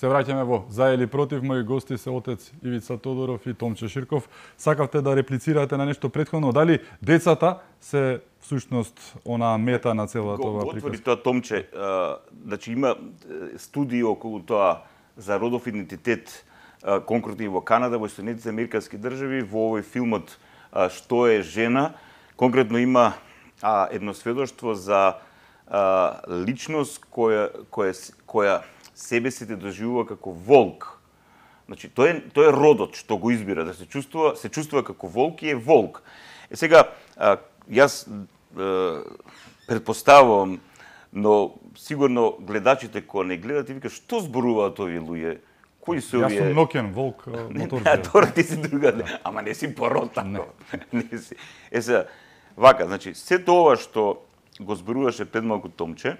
Се враќаме во За или против, мои гости се отец Ивица Тодоров и Томче Ширков. Сакавте да реплицирате на нешто предходно, дали децата се всушност она мета на целата оваа приказка? Отвори тоа Томче, значи има студии околу тоа за родов идентитет конкретно во Канада, во Соединетите Американски држави, во овој филмот што е жена, конкретно има едно сведоштво за личност која која која себе се те доживува како волк. Значи, тој е, тој е родот што го избира, да се чувствува, се чувствува како волк и е волк. Е сега, а, јас а, предпоставувам, но сигурно гледачите кои не гледат и викаат што зборуваат овие луѓе, Кој се овие? Јас сум нокен волк мотор. Не, тора да, ти си друга, да. ама не си тако. Не. не си. Е сега, вака, значи, сето ова што го зборуваше пред малку Томче,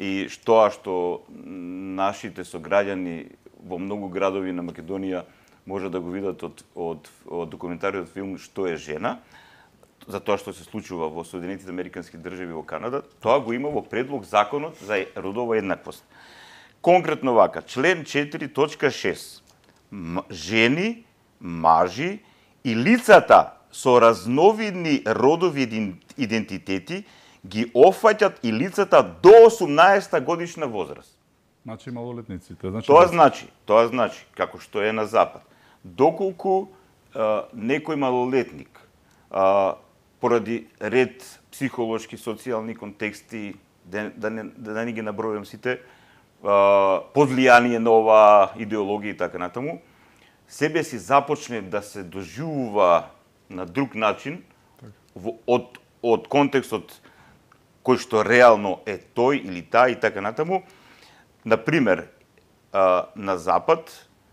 и тоа што нашите сограѓани во многу градови на Македонија може да го видат од, од, од документариот филм Што е жена, за тоа што се случува во Соединетите Американски држави во Канада, тоа го има во предлог законот за родова еднаквост. Конкретно вака, член 4.6. Жени, мажи и лицата со разновидни родови идентитети ги офаќат и лицата до 18 годишна возраст. Значи малолетниците. Значи, тоа да. значи, тоа значи, како што е на Запад. Доколку а, некој малолетник а, поради ред психолошки, социјални контексти, да, да, не, да не ги набројам сите, подлијање на оваа идеологија и така натаму, себе си започне да се доживува на друг начин, така. во, од, од контекстот кој што реално е тој или та и така натаму. На пример, на запад,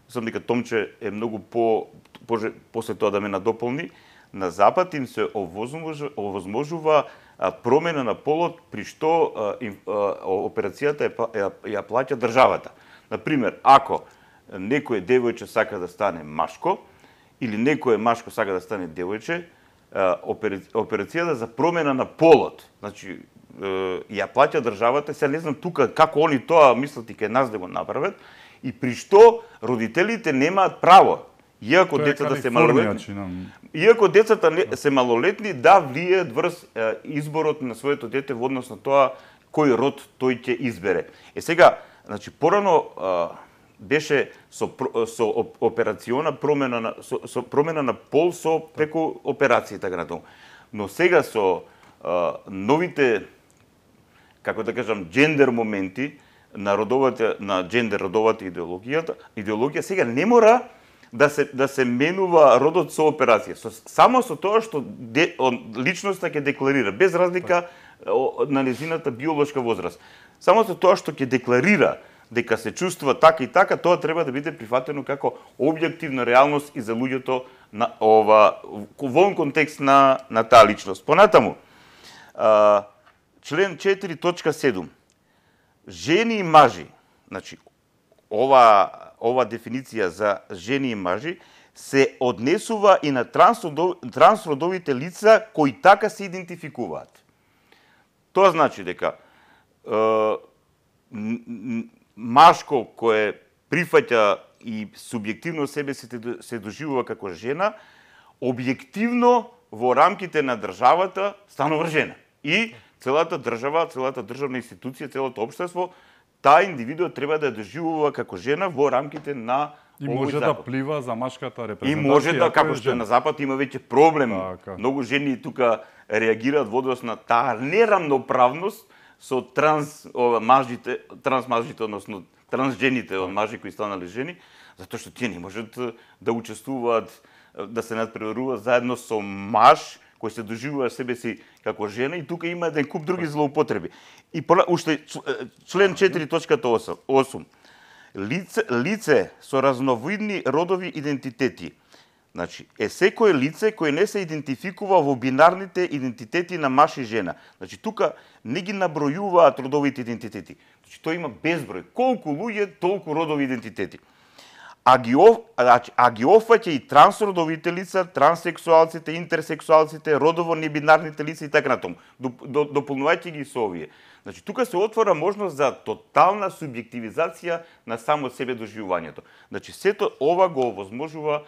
сам дека Томче е многу по поже, после тоа да ме надополни, на запад им се овозможува, промена на полот при што операцијата ја, ја плаќа државата. На пример, ако некој девојче сака да стане машко или некој машко сака да стане девојче, операцијата за промена на полот, значи ја плаќа државата, се не знам тука како они тоа мислат и кај нас да го направат, и при што родителите немаат право Иако децата се малолетни, иако децата не, се малолетни, да влијат врз е, изборот на своето дете во однос на тоа кој род тој ќе избере. Е сега, значи порано е, беше со, со операциона промена на со, со промена на пол со преку операцијата така тоа. Но сега со е, новите како да кажам, джендер моменти на родовата на джендер родовата идеологијата, идеологија сега не мора да се да се менува родот со операција. Со, само со тоа што де, он, личноста ќе декларира без разлика о, на незината биолошка возраст. Само со тоа што ќе декларира дека се чувствува така и така, тоа треба да биде прифатено како објективна реалност и за луѓето на ова во контекст на на таа личност. Понатаму, а, Член 4.7. Жени и мажи, значи ова ова дефиниција за жени и мажи се однесува и на трансродовите лица кои така се идентификуваат. Тоа значи дека е, машко кое прифаќа и субјективно себе се, се доживува како жена, објективно во рамките на државата станува жена. И целата држава, целата државна институција, целото општество, таа индивидуа треба да доживува како жена во рамките на И може да плива за машката репрезентација. И може да, како што на Запад има веќе проблем. Така. Многу жени тука реагираат во на таа нерамноправност со транс ова, мажите, транс мажите, односно транс жените, од така. мажи кои станале жени, затоа што тие не можат да учествуваат, да се надпреваруваат заедно со маж, кој се доживува себе си како жена и тука има еден куп други злоупотреби. И уште член 4.8. Лице, лице со разновидни родови идентитети. Значи, е секое лице кое не се идентификува во бинарните идентитети на маж и жена. Значи, тука не ги набројуваат родовите идентитети. Значи, тој има безброј. Колку луѓе, толку родови идентитети а ги, офаќа значи, и трансродовите лица, транссексуалците, интерсексуалците, родово небинарните лица и така натаму, дополнувајќи ги со овие. Значи, тука се отвора можност за тотална субјективизација на само себе доживувањето. Значи, сето ова го овозможува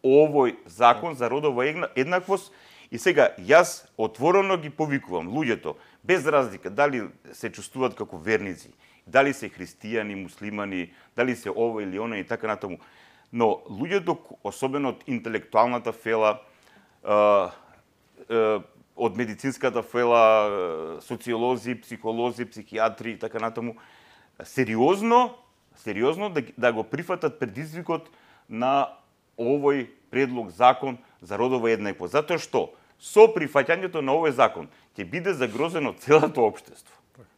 овој закон за родово еднаквост и сега јас отворено ги повикувам луѓето без разлика дали се чувствуваат како верници дали се христијани, муслимани, дали се ово или она и така натаму. Но луѓето, особено од интелектуалната фела, од медицинската фела, социолози, психолози, психијатри и така натаму, сериозно, сериозно да, да го прифатат предизвикот на овој предлог закон за родова еднаквост. Затоа што со прифаќањето на овој закон ќе биде загрозено целото општество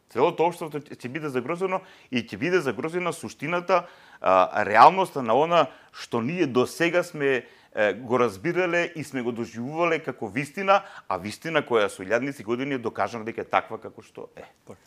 целото општество ќе биде загрозено и ќе биде загрозена суштината, а, реалноста на она што ние до сега сме е, го разбирале и сме го доживувале како вистина, а вистина која со илјадници години е докажана дека е таква како што е. Така.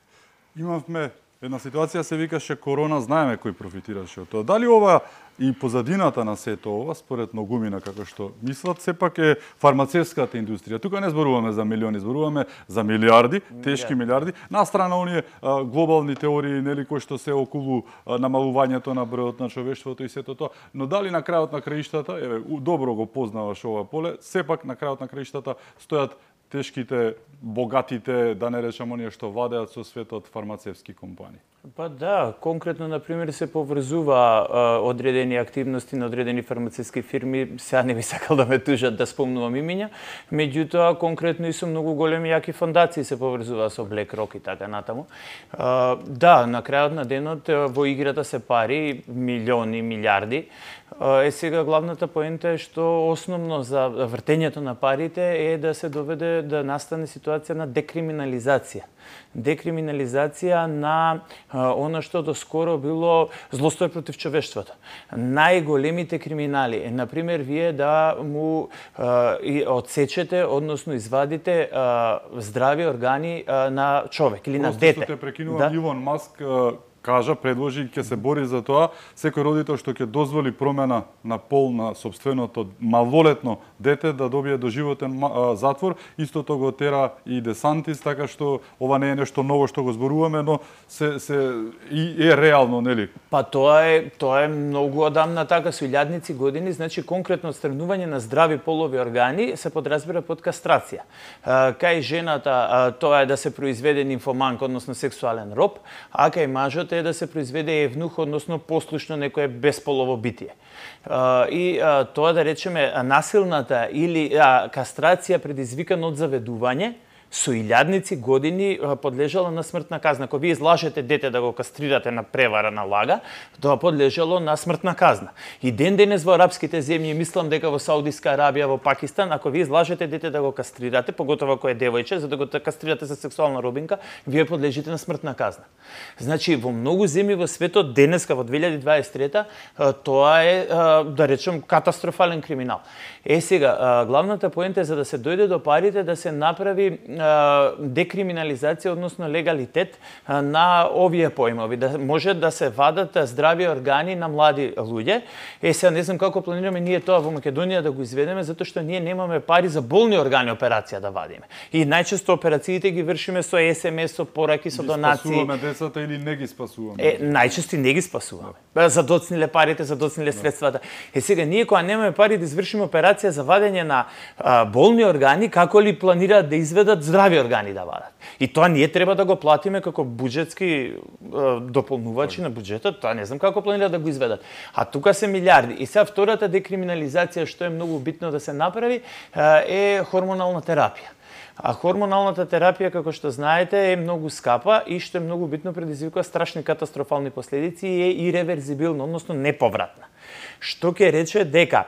Имавме една ситуација се викаше корона, знаеме кој профитираше од тоа. Дали ова и позадината на сето ова, според многумина како што мислат, сепак е фармацевската индустрија. Тука не зборуваме за милиони, зборуваме за милиарди, тешки милиарди. На страна оние глобални теории, нели кои што се околу намалувањето на бројот на човештвото и сето тоа, но дали на крајот на краиштата, еве добро го познаваш ова поле, сепак на крајот на краиштата стојат тешките, богатите, да не речам оние што вадеат со светот фармацевски компании. Па да, конкретно, например се поврзува а, одредени активности на одредени фармацевски фирми, сега не ми сакал да ме тужат да спомнувам имиња, меѓутоа, конкретно и со многу големи јаки фондации се поврзува со Блек Рок и така натаму. А, да, на крајот на денот во играта се пари, милиони, милиарди, Е сега главната поента е што основно за вртењето на парите е да се доведе да настане ситуација на декриминализација. Декриминализација на она што до скоро било злостој против човештвото. Најголемите криминали, Например вие да му и одсечете, односно извадите здрави органи на човек или на дете. Просто те прекинувам, да? Илон Маск кажа, предложи и ќе се бори за тоа, секој родител што ќе дозволи промена на пол на собственото малолетно дете да добие доживотен затвор, истото го тера и Десантис, така што ова не е нешто ново што го зборуваме, но се се и е реално, нели? Па тоа е тоа е многу одамна така со илјадници години, значи конкретно отстранување на здрави полови органи се подразбира под кастрација. Кај жената тоа е да се произведе нимфоманк, односно сексуален роб, а кај мажот Задачата е да се произведе евнух, односно послушно некое безполово битие. И тоа да речеме насилната или кастрација предизвикана од заведување, со илјадници години подлежало на смртна казна. Ако вие излажете дете да го кастрирате на превара на лага, тоа подлежало на смртна казна. И ден денес во арапските земји, мислам дека во Саудиска Арабија, во Пакистан, ако вие излажете дете да го кастрирате, поготово кој е девојче, за да го кастрирате за сексуална робинка, вие подлежите на смртна казна. Значи, во многу земји во светот денеска во 2023 тоа е да речем катастрофален криминал. Е сега главната поента е за да се дојде до парите да се направи декриминализација, односно легалитет на овие поимови, да може да се вадат здрави органи на млади луѓе. Е, сега не знам како планираме ние тоа во Македонија да го изведеме, затоа што ние немаме пари за болни органи операција да вадиме. И најчесто операциите ги вршиме со СМС, со пораки, со ги донации. Спасуваме децата или не ги спасуваме? Е, најчесто не ги спасуваме. Да. доцниле парите, доцниле да. средствата. Е, сега ние кога немаме пари да извршиме операција за вадење на а, болни органи, како ли планираат да изведат здрави органи да вадат. И тоа ние треба да го платиме како буџетски дополнувачи на буџетот, тоа не знам како планира да го изведат. А тука се милиарди. И сега втората декриминализација што е многу битно да се направи е хормонална терапија. А хормоналната терапија, како што знаете, е многу скапа и што е многу битно предизвикува страшни катастрофални последици и е иреверзибилна, односно неповратна. Што ќе рече дека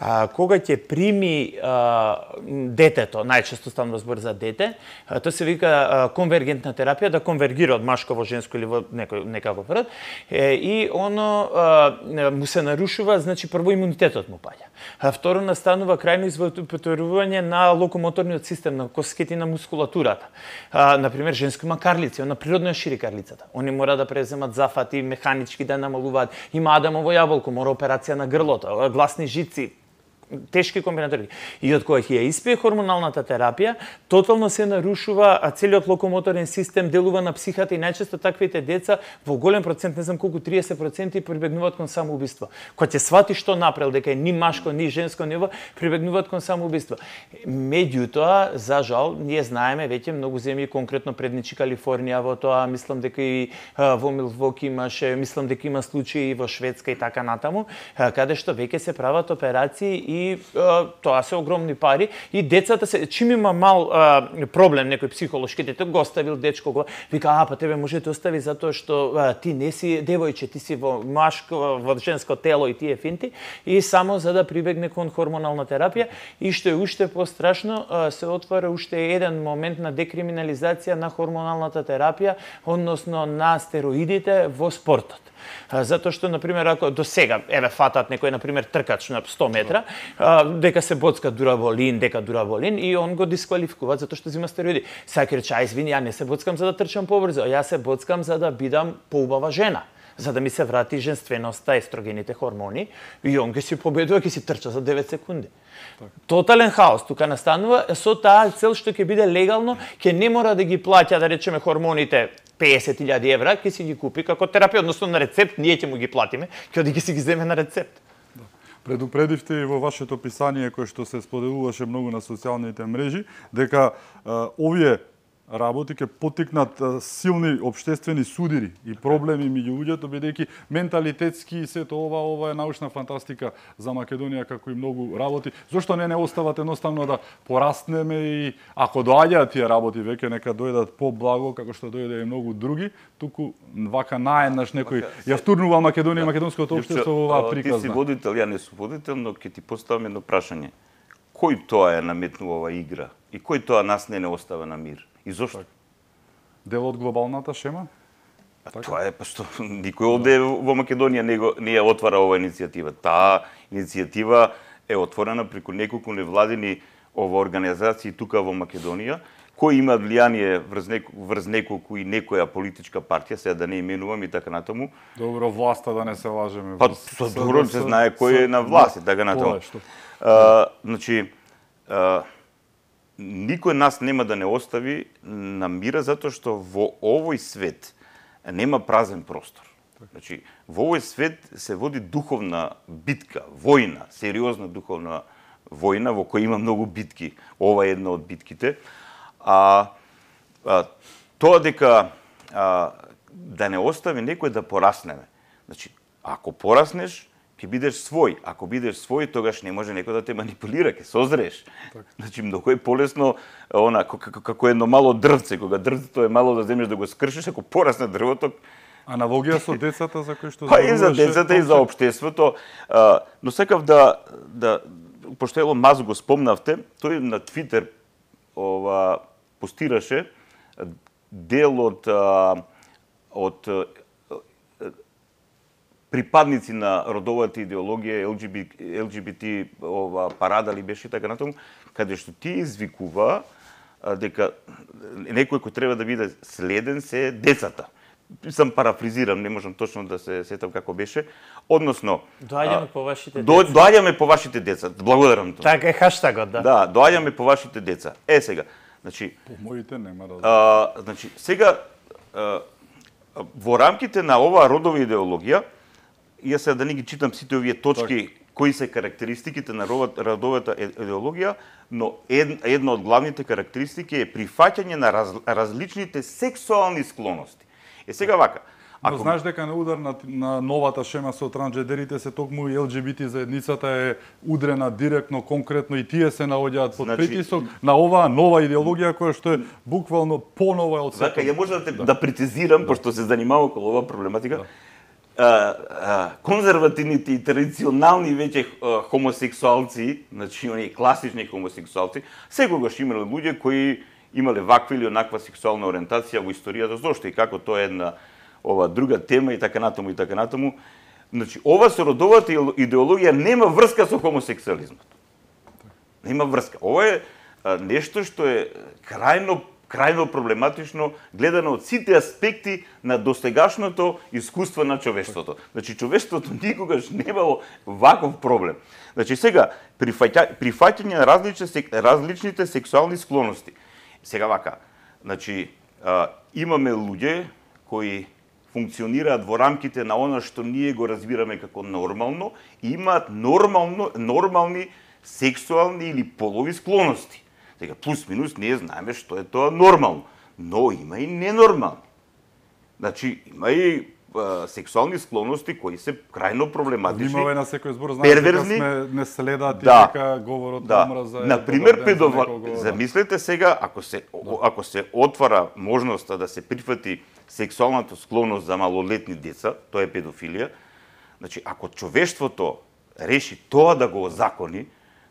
а, кога ќе прими а, детето, најчесто станува збор за дете, а, тоа се вика а, конвергентна терапија, да конвергира од машко во женско или во некој некако вред, е, и оно а, му се нарушува, значи прво имунитетот му паѓа. А второ настанува крајно извојотворување на локомоторниот систем, на коските на мускулатурата. А, например, женско има карлици, она природно ја шири карлицата. Они мора да преземат зафати, механички да намалуваат. Има адамово јаболко, мора операција на грлото, гласни жици, тешки комбинаторики. И од кој ќе испие хормоналната терапија, тотално се нарушува а целиот локомоторен систем делува на психата и најчесто таквите деца во голем процент, не знам колку 30% прибегнуваат кон самоубиство. Кога ќе свати што направил дека е ни машко, ни женско ниво, прибегнуваат кон самоубиство. Меѓутоа, за жал, ние знаеме веќе многу земји конкретно предничи Калифорнија во тоа, мислам дека и во Милвок имаше, мислам дека има случаи и во Шведска и така натаму, каде што веќе се прават операции и и тоа се огромни пари и децата се чим има мал а, проблем некој психолошки дете го оставил дечко го вика а па тебе може да остави затоа што а, ти не си девојче ти си во машко во женско тело и ти е финти и само за да прибегне кон хормонална терапија и што е уште пострашно се отвара уште еден момент на декриминализација на хормоналната терапија односно на стероидите во спортот Затоа што, пример ако до сега, еве, фатат некој, на пример тркач на 100 метра, дека се боцка дураволин, дека дураволин, и он го дисквалификува затоа што зима стероиди. Сакер ќе рече, извини, ја не се боцкам за да трчам побрзо, а јас се боцкам за да бидам поубава жена за да ми се врати женственоста, естрогените хормони, и он ке си победува, ке си трча за 9 секунди. Так. Тотален хаос тука настанува со таа цел што ќе биде легално, ќе не мора да ги платја, да речеме хормоните 50.000 евра ќе си ги купи како терапија, односно на рецепт, ние ќе му ги платиме, ќе оди ќе си ги земе на рецепт. Да. Предупредивте и во вашето писание кое што се споделуваше многу на социјалните мрежи дека овие работи ќе потикнат силни обштествени судири и проблеми меѓу луѓето бидејќи менталитетски и сето ова ова е научна фантастика за Македонија како и многу работи. Зошто не не остават едноставно да порастнеме и ако доаѓаат тие работи веќе нека дојдат поблаго како што дојде и многу други, туку вака наеднаш некој ја втурнува Македонија да. македонското општество во оваа приказна. Ти си водител, ја не сум водител, но ќе ти поставам едно прашање. Кој тоа е наметнува оваа игра? И кој тоа нас не не остава на мир? И зошто? Дел од глобалната шема? А така? тоа е па што никој овде во Македонија не, го, не ја отвара оваа иницијатива. Таа иницијатива е отворена преку неколку невладени ова организации тука во Македонија кои имаат влијание врз, неко, врз неколку и некоја политичка партија, сега да не именувам и така натаму. Добро, власта да не се лажеме. Па, со добро се знае кој е на власт и така натаму. Тоа што. А, значи, а, никој нас нема да не остави на мира затоа што во овој свет нема празен простор. Значи, во овој свет се води духовна битка, војна, сериозна духовна војна во која има многу битки. Ова е една од битките. А, а тоа дека а, да не остави некој да пораснеме. Значи, ако пораснеш, ќе бидеш свој. Ако бидеш свој, тогаш не може некој да те манипулира, ќе созреш. Так. Значи многу е полесно она како, како едно мало дрвце, кога дрвцето е мало да земеш да го скршиш, ако порасне дрвото, Аналогија со децата за кој што Па и за децата и за обштеството. а, но секав да да пошто Елон Маз го спомнавте, тој на Твитер ова постираше дел од а, од припадници на родовата идеологија, ЛГБТ, ова, парада ли беше и така натаму, каде што ти извикува дека некој кој треба да биде следен се децата. Сам парафризирам, не можам точно да се сетам како беше. Односно... Доаѓаме по вашите деца. Доаѓаме по вашите деца. Благодарам тоа. Така е хаштагот, да. Да, доаѓаме по вашите деца. Е, сега. Значи, по моите нема разлика. значи, сега, а, во рамките на оваа родова идеологија, јас се да не ги читам сите овие точки так. кои се карактеристиките на родовата идеологија, но една од главните карактеристики е прифаќање на раз, различните сексуални склоности. Е сега вака, Ако... Но знаеш дека на удар на, на новата шема со трансџедерите се токму и ЛГБТ заедницата е удрена директно, конкретно и тие се наоѓаат под значи... притисок на оваа нова идеологија која што е буквално понова од сето. Така, ја можам да, те, да. да прецизирам, да. пошто се занимава околу оваа проблематика. Да конзервативните и традиционални веќе хомосексуалци, значи оние класични хомосексуалци, секогаш имале луѓе кои имале ваква или онаква сексуална ориентација во историјата, зошто и како тоа е една ова друга тема и така натаму и така натаму. Значи, ова сородовата идеологија нема врска со хомосексуализмот. Нема врска. Ова е нешто што е крајно крајно проблематично гледано од сите аспекти на достегашното искуство на човештвото. Значи човештвото никогаш немало ваков проблем. Значи сега прифаќа, прифаќање на различни различните сексуални склоности. Сега вака. Значи а, имаме луѓе кои функционираат во рамките на она што ние го разбираме како нормално и имаат нормално нормални сексуални или полови склоности дека плюс минус ние знаеме што е тоа нормално, но има и ненормално. Значи има и а, сексуални склонности кои се крајно проблематични. Имаме на секој збор, знаеш перверзни, сме не следат да, дека говорот да, омраза е На пример педофил. За замислете сега ако се да. ако се отвара можноста да се прифати сексуалната склонност за малолетни деца, тоа е педофилија. Значи ако човештвото реши тоа да го закони,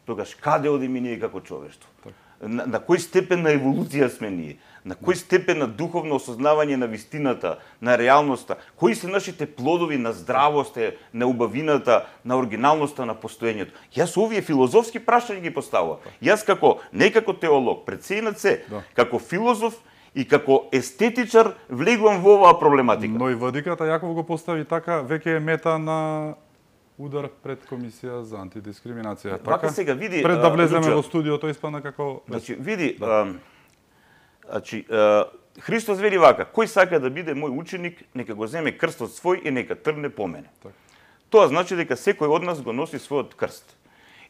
тогаш каде одиме ние како човештво? Така на, на кој степен на еволуција сме ние, на кој степен на духовно осознавање на вистината, на реалноста, кои се нашите плодови на здравоста, на убавината, на оригиналноста на постоењето. Јас овие филозофски прашања ги поставувам. Јас како не како теолог, пред се да. како филозоф и како естетичар влегувам во оваа проблематика. Но и Владиката Јаков го постави така, веќе е мета на удар пред комисија за антидискриминација. Така, Вака сега види пред да влеземе во студиото испадна како Значи види да. а, значи а, Христос вели вака: Кој сака да биде мој ученик, нека го земе крстот свој и нека тргне по мене. Так. Тоа значи дека секој од нас го носи својот крст.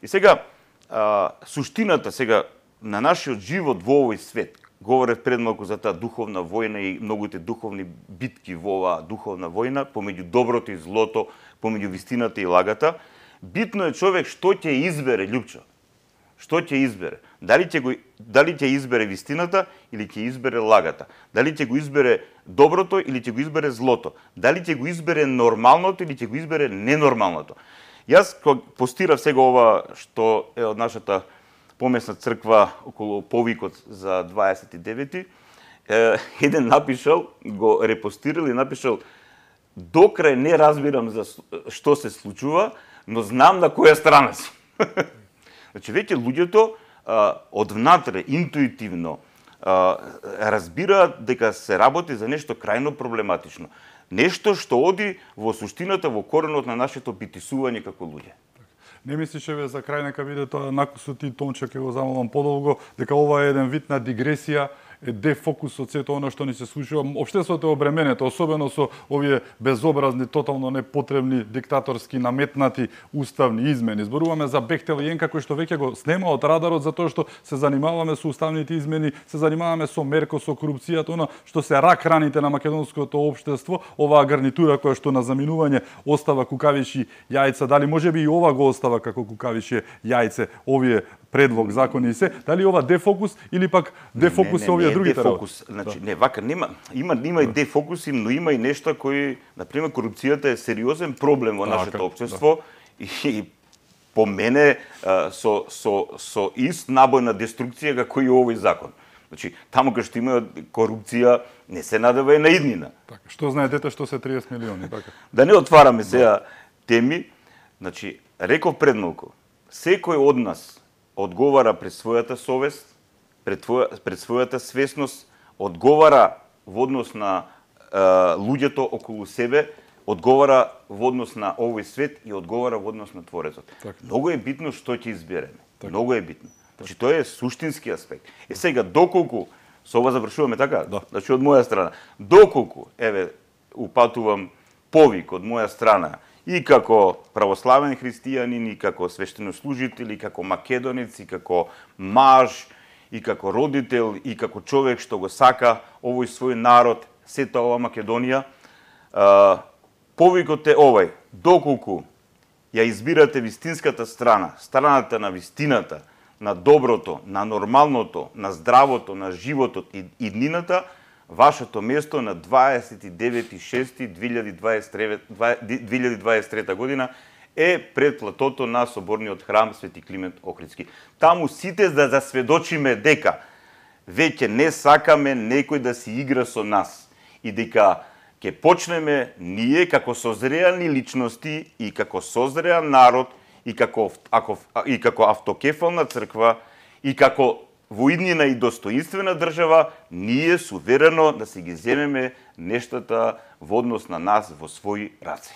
И сега а, суштината сега на нашиот живот во овој свет, говорев пред малку за таа духовна војна и многуте духовни битки во оваа духовна војна помеѓу доброто и злото, помеѓу вистината и лагата, битно е човек што ќе избере љупчо. Што ќе избере? Дали ќе го дали ќе избере вистината или ќе избере лагата? Дали ќе го избере доброто или ќе го избере злото? Дали ќе го избере нормалното или ќе го избере ненормалното? Јас кога постирав сега ова што е од нашата помесна црква околу повикот за 29-ти, еден напишал, го репостирал и напишал докрај не разбирам за што се случува, но знам на која страна си. значи, веќе луѓето а, внатре интуитивно, а, разбираат дека се работи за нешто крајно проблематично. Нешто што оди во суштината, во коренот на нашето битисување како луѓе. Не мислиш еве за крај нека биде тоа накусот и Тонче ќе го замолам подолго дека ова е еден вид на дигресија дефокус од сето она што ни се случува. Обштеството е обременето, особено со овие безобразни, тотално непотребни, диктаторски, наметнати уставни измени. Зборуваме за Бехтел и Енка, кој што веќе го снема од радарот затоа што се занимаваме со уставните измени, се занимаваме со мерко, со корупцијата, она што се рак раните на македонското обштество. оваа гарнитура која што на заминување остава кукавиши јајца, дали може би и ова го остава како кукавиши јајце, овие предлог, закони и се, дали ова дефокус или пак дефокус не, не, не, не, дефокус. работи? Значи, да. не, вака нема, има, има и да. дефокуси, но има и нешто кои, например, корупцијата е сериозен проблем во така, нашето така, општество да. и по мене со, со, со ист набој на деструкција како и овој закон. Значи, таму кај што има корупција, не се надева и на иднина. Така, што знаете тоа што се 30 милиони, така? Да не отвараме сега теми. Значи, реков пред секој од нас одговара пред својата совест, пред, твоја, пред својата свесност, одговара во однос на е, луѓето околу себе, одговара во однос на овој свет и одговара во однос на Творецот. Така. Многу е битно што ќе избереме. Така. Многу е битно. Значи, така. Значи тоа е суштински аспект. Е сега доколку со ова завршуваме така? Да. Значи од моја страна, доколку еве упатувам повик од моја страна и како православен христијанин, и како свештенослужител, и како македонец, и како маж, и како родител, и како човек што го сака овој свој народ, сета ова Македонија, повикот е овај, доколку ја избирате вистинската страна, страната на вистината, на доброто, на нормалното, на здравото, на животот и иднината, вашето место на 29.6.2023 година е пред платото на соборниот храм Свети Климент Охридски. Таму сите да засведочиме дека веќе не сакаме некој да си игра со нас и дека ќе почнеме ние како созреани личности и како созреан народ и како, ако, и како автокефална црква и како во иднина и достоинствена држава, ние суверено да се ги земеме нештата во однос на нас во своји раци.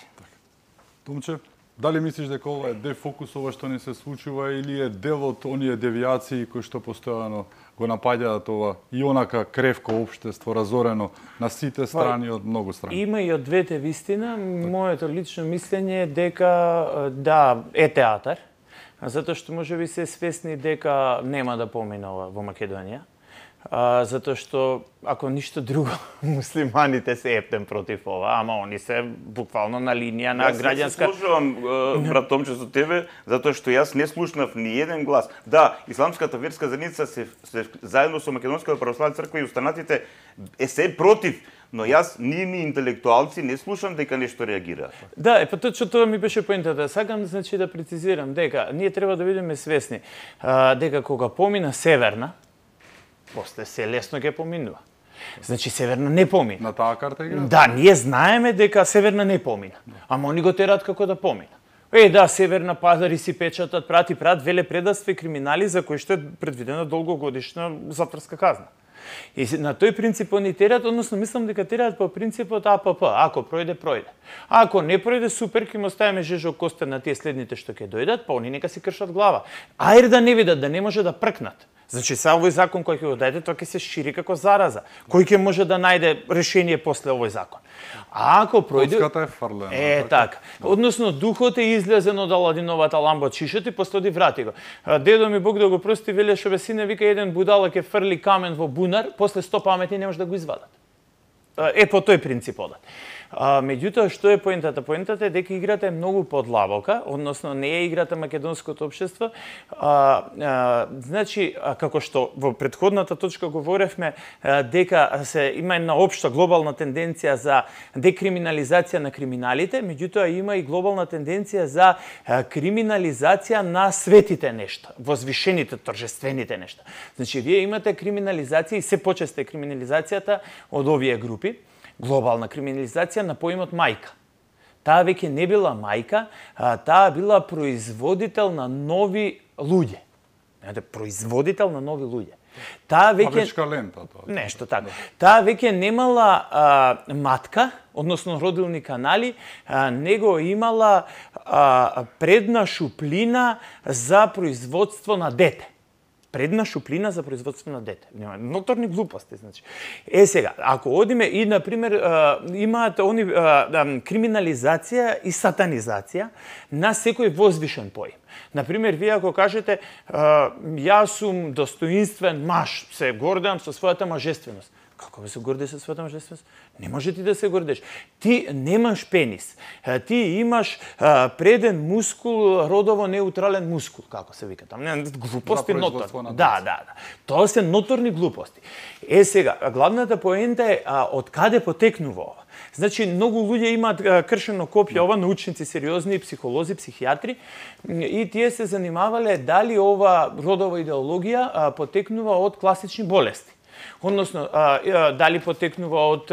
Томче, дали мислиш дека ова е дефокус ова што не се случува или е дел од оние девијации кои што постојано го напаѓаат ова и онака кревко општество разорено на сите па, страни од многу страни. Има и од двете вистина. Така. Моето лично мислење е дека да е театар, затоа што може би се свесни дека нема да поминува во Македонија. А, затоа што, ако ништо друго, муслиманите се ептен против ова, ама они се буквално на линија на јас граѓанска... Јас се слушувам, брат Томче, со тебе, затоа што јас не слушнав ни еден глас. Да, Исламската верска заница се, се заедно со Македонската православна црква и останатите е се против но јас ние ни интелектуалци не слушам дека нешто реагира. Да, е па тоа што тоа ми беше поентата. Да сакам значи да прецизирам дека ние треба да бидеме свесни а, дека кога помина северна, после се лесно ќе поминува. Значи Северна не помина. На таа карта игра? Да, ние знаеме дека Северна не помина. Ама они го терат како да помина. Е, да, Северна пазари си печатат, прати, прат, веле предатство и криминали за кои што е предвидена долгогодишна затворска казна. И на тој принцип они терат, односно мислам дека терат по принципот АПП, ако пројде, пројде. Ако не пројде, супер, ќе му оставиме Жежо Костер на тие следните што ќе дојдат, па они нека се кршат глава. Ајде да не видат, да не може да пркнат. Значи, са овој закон кој ќе го дадете, тоа ќе се шири како зараза. Кој ќе може да најде решение после овој закон? А ако пројде... Коцката е фарлена. Е, така. така. Да. Односно, духот е излезен од Аладиновата ламба шишот и постоди врати го. Дедо ми Бог да го прости, шо бе сине, вика, еден будала ќе фрли камен во бунар, после сто памети не може да го извадат. Е, по тој принцип одат. А, меѓутоа, што е поентата? Поентата е дека играта е многу подлабока, односно не е играта македонското обшество. А, а, значи, а, како што во предходната точка говоревме, а, дека се има една обшта глобална тенденција за декриминализација на криминалите, меѓутоа има и глобална тенденција за а, криминализација на светите нешта, возвишените, торжествените нешта. Значи, вие имате криминализација и се почесте е криминализацијата од овие групи глобална криминализација на поимот мајка. Таа веќе не била мајка, а таа била производител на нови луѓе. Знаете, производител на нови луѓе. Таа веќе лента тоа. Нешто така. Да. Таа веќе немала а, матка, односно родилни канали, а, него имала а, предна шуплина за производство на дете предна шуплина за производство на дете. Нема ноторни глупости, значи. Е сега, ако одиме и на пример имаат они криминализација и сатанизација на секој возвишен поим. На пример, вие ако кажете јас сум достоинствен маж, се гордам со својата мажественост. Како ве да се гордеш со својата мажественост? Не може ти да се гордеш. Ти немаш пенис. Ти имаш преден мускул, родово неутрален мускул, како се вика таму. Глупости ноторни. Да, да, да. Тоа се ноторни глупости. Е сега, главната поента е од каде потекнува ова. Значи, многу луѓе имаат кршено копје ова, научници сериозни, психолози, психијатри, и тие се занимавале дали ова родова идеологија потекнува од класични болести. Односно, дали потекнува од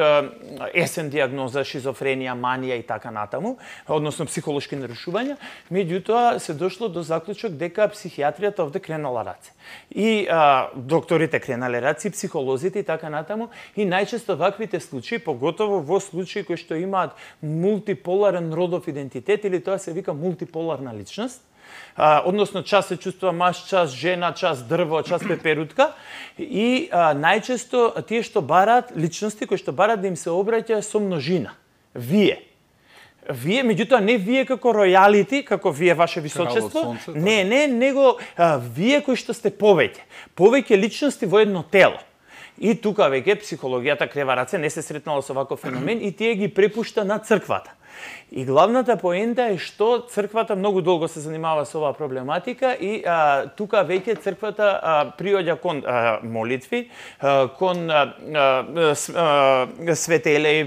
есен диагноза, шизофренија, манија и така натаму, односно психолошки нарушувања, меѓутоа се дошло до заклучок дека психијатријата овде кренала раце. И а, докторите кренале раци, психолозите и така натаму, и најчесто ваквите случаи, поготово во случаи кои што имаат мултиполарен родов идентитет или тоа се вика мултиполарна личност, а, односно час се чувствува маш, час жена, час дрво, час пеперутка и а, најчесто тие што барат личности кои што барат да им се обраќа со множина. Вие. Вие, меѓутоа не вие како ројалити, како вие ваше височество, да. не, не, него а, вие кои што сте повеќе. Повеќе личности во едно тело. И тука веќе психологијата крева раце не се сретнала со ваков феномен и тие ги препушта на црквата. И главната поента е што црквата многу долго се занимава со оваа проблематика и а, тука веќе црквата а, приоѓа кон а, молитви, а, кон а, а, светеле, и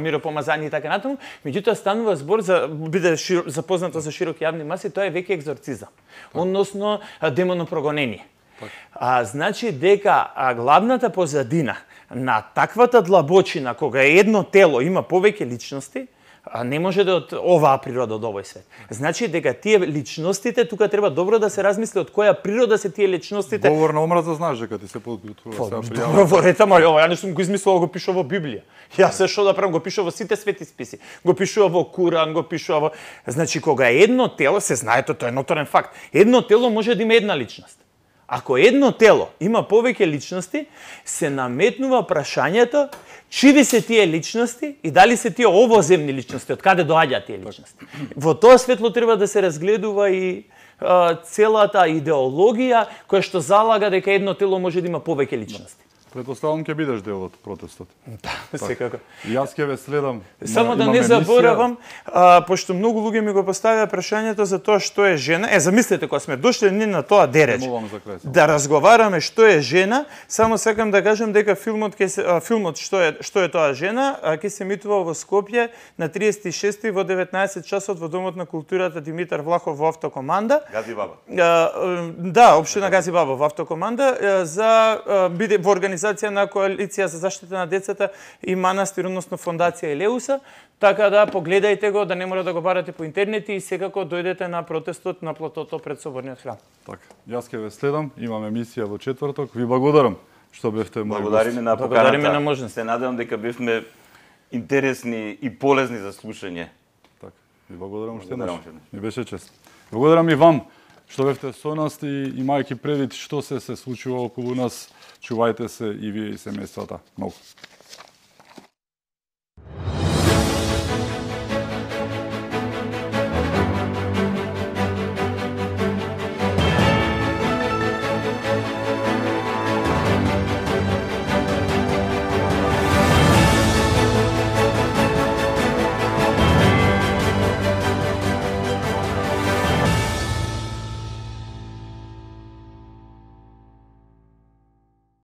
миропомазани и така натаму, меѓутоа станува збор за биде шир, запознато за широки јавни маси, тоа е веќе екзорцизам, па. односно демонопрогонение. Па. А, значи дека а, главната позадина на таквата длабочина, кога едно тело има повеќе личности, не може да од оваа природа од овој свет. Значи дека тие личностите тука треба добро да се размисли од која природа се тие личностите. Говор на омраза знаеш дека ти се подготвува се пријава. Говорете, мој, ова ја не сум го измислил, го пишува во Библија. Ја се што да правам, го пишува во сите свети списи. Го пишува во Куран, го пишува во Значи кога едно тело се знае тоа е ноторен факт. Едно тело може да има една личност. Ако едно тело има повеќе личности, се наметнува прашањето чиви се тие личности и дали се тие овоземни личности, од каде доаѓаат тие личности. Во тоа светло треба да се разгледува и целата идеологија која што залага дека едно тело може да има повеќе личности. Предпоставувам ќе бидеш дел од протестот. Да, секако. Јас ќе ве следам. Само да не заборавам, а, пошто многу луѓе ми го поставиа прашањето за тоа што е жена. Е, замислете кога сме дошли ни на тоа дереч. Да разговараме што е жена, само сакам да кажам дека филмот ќе се а, филмот што е што е тоа жена, ќе се митува во Скопје на 36 во 19 часот во Домот на културата Димитар Влахов во автокоманда. Гази баба. А, да, општина Гази баба во автокоманда за биде во организ организација на коалиција за заштита на децата и манастир, односно фондација Елеуса, така да погледајте го, да не мора да го барате по интернет и секако дојдете на протестот на платото пред Соборниот храм. Така, јас ќе ве следам, имаме мисија во четврток, ви благодарам што бевте мој Благодариме на поканата. Благодариме на можност. Се надевам дека бевме интересни и полезни за слушање. Така, ви благодарам уште еднаш. Ми беше чест. Благодарам и вам што бевте со нас и имајќи предвид што се се случува околу нас Чувајте се и вие и семејствата. Многу.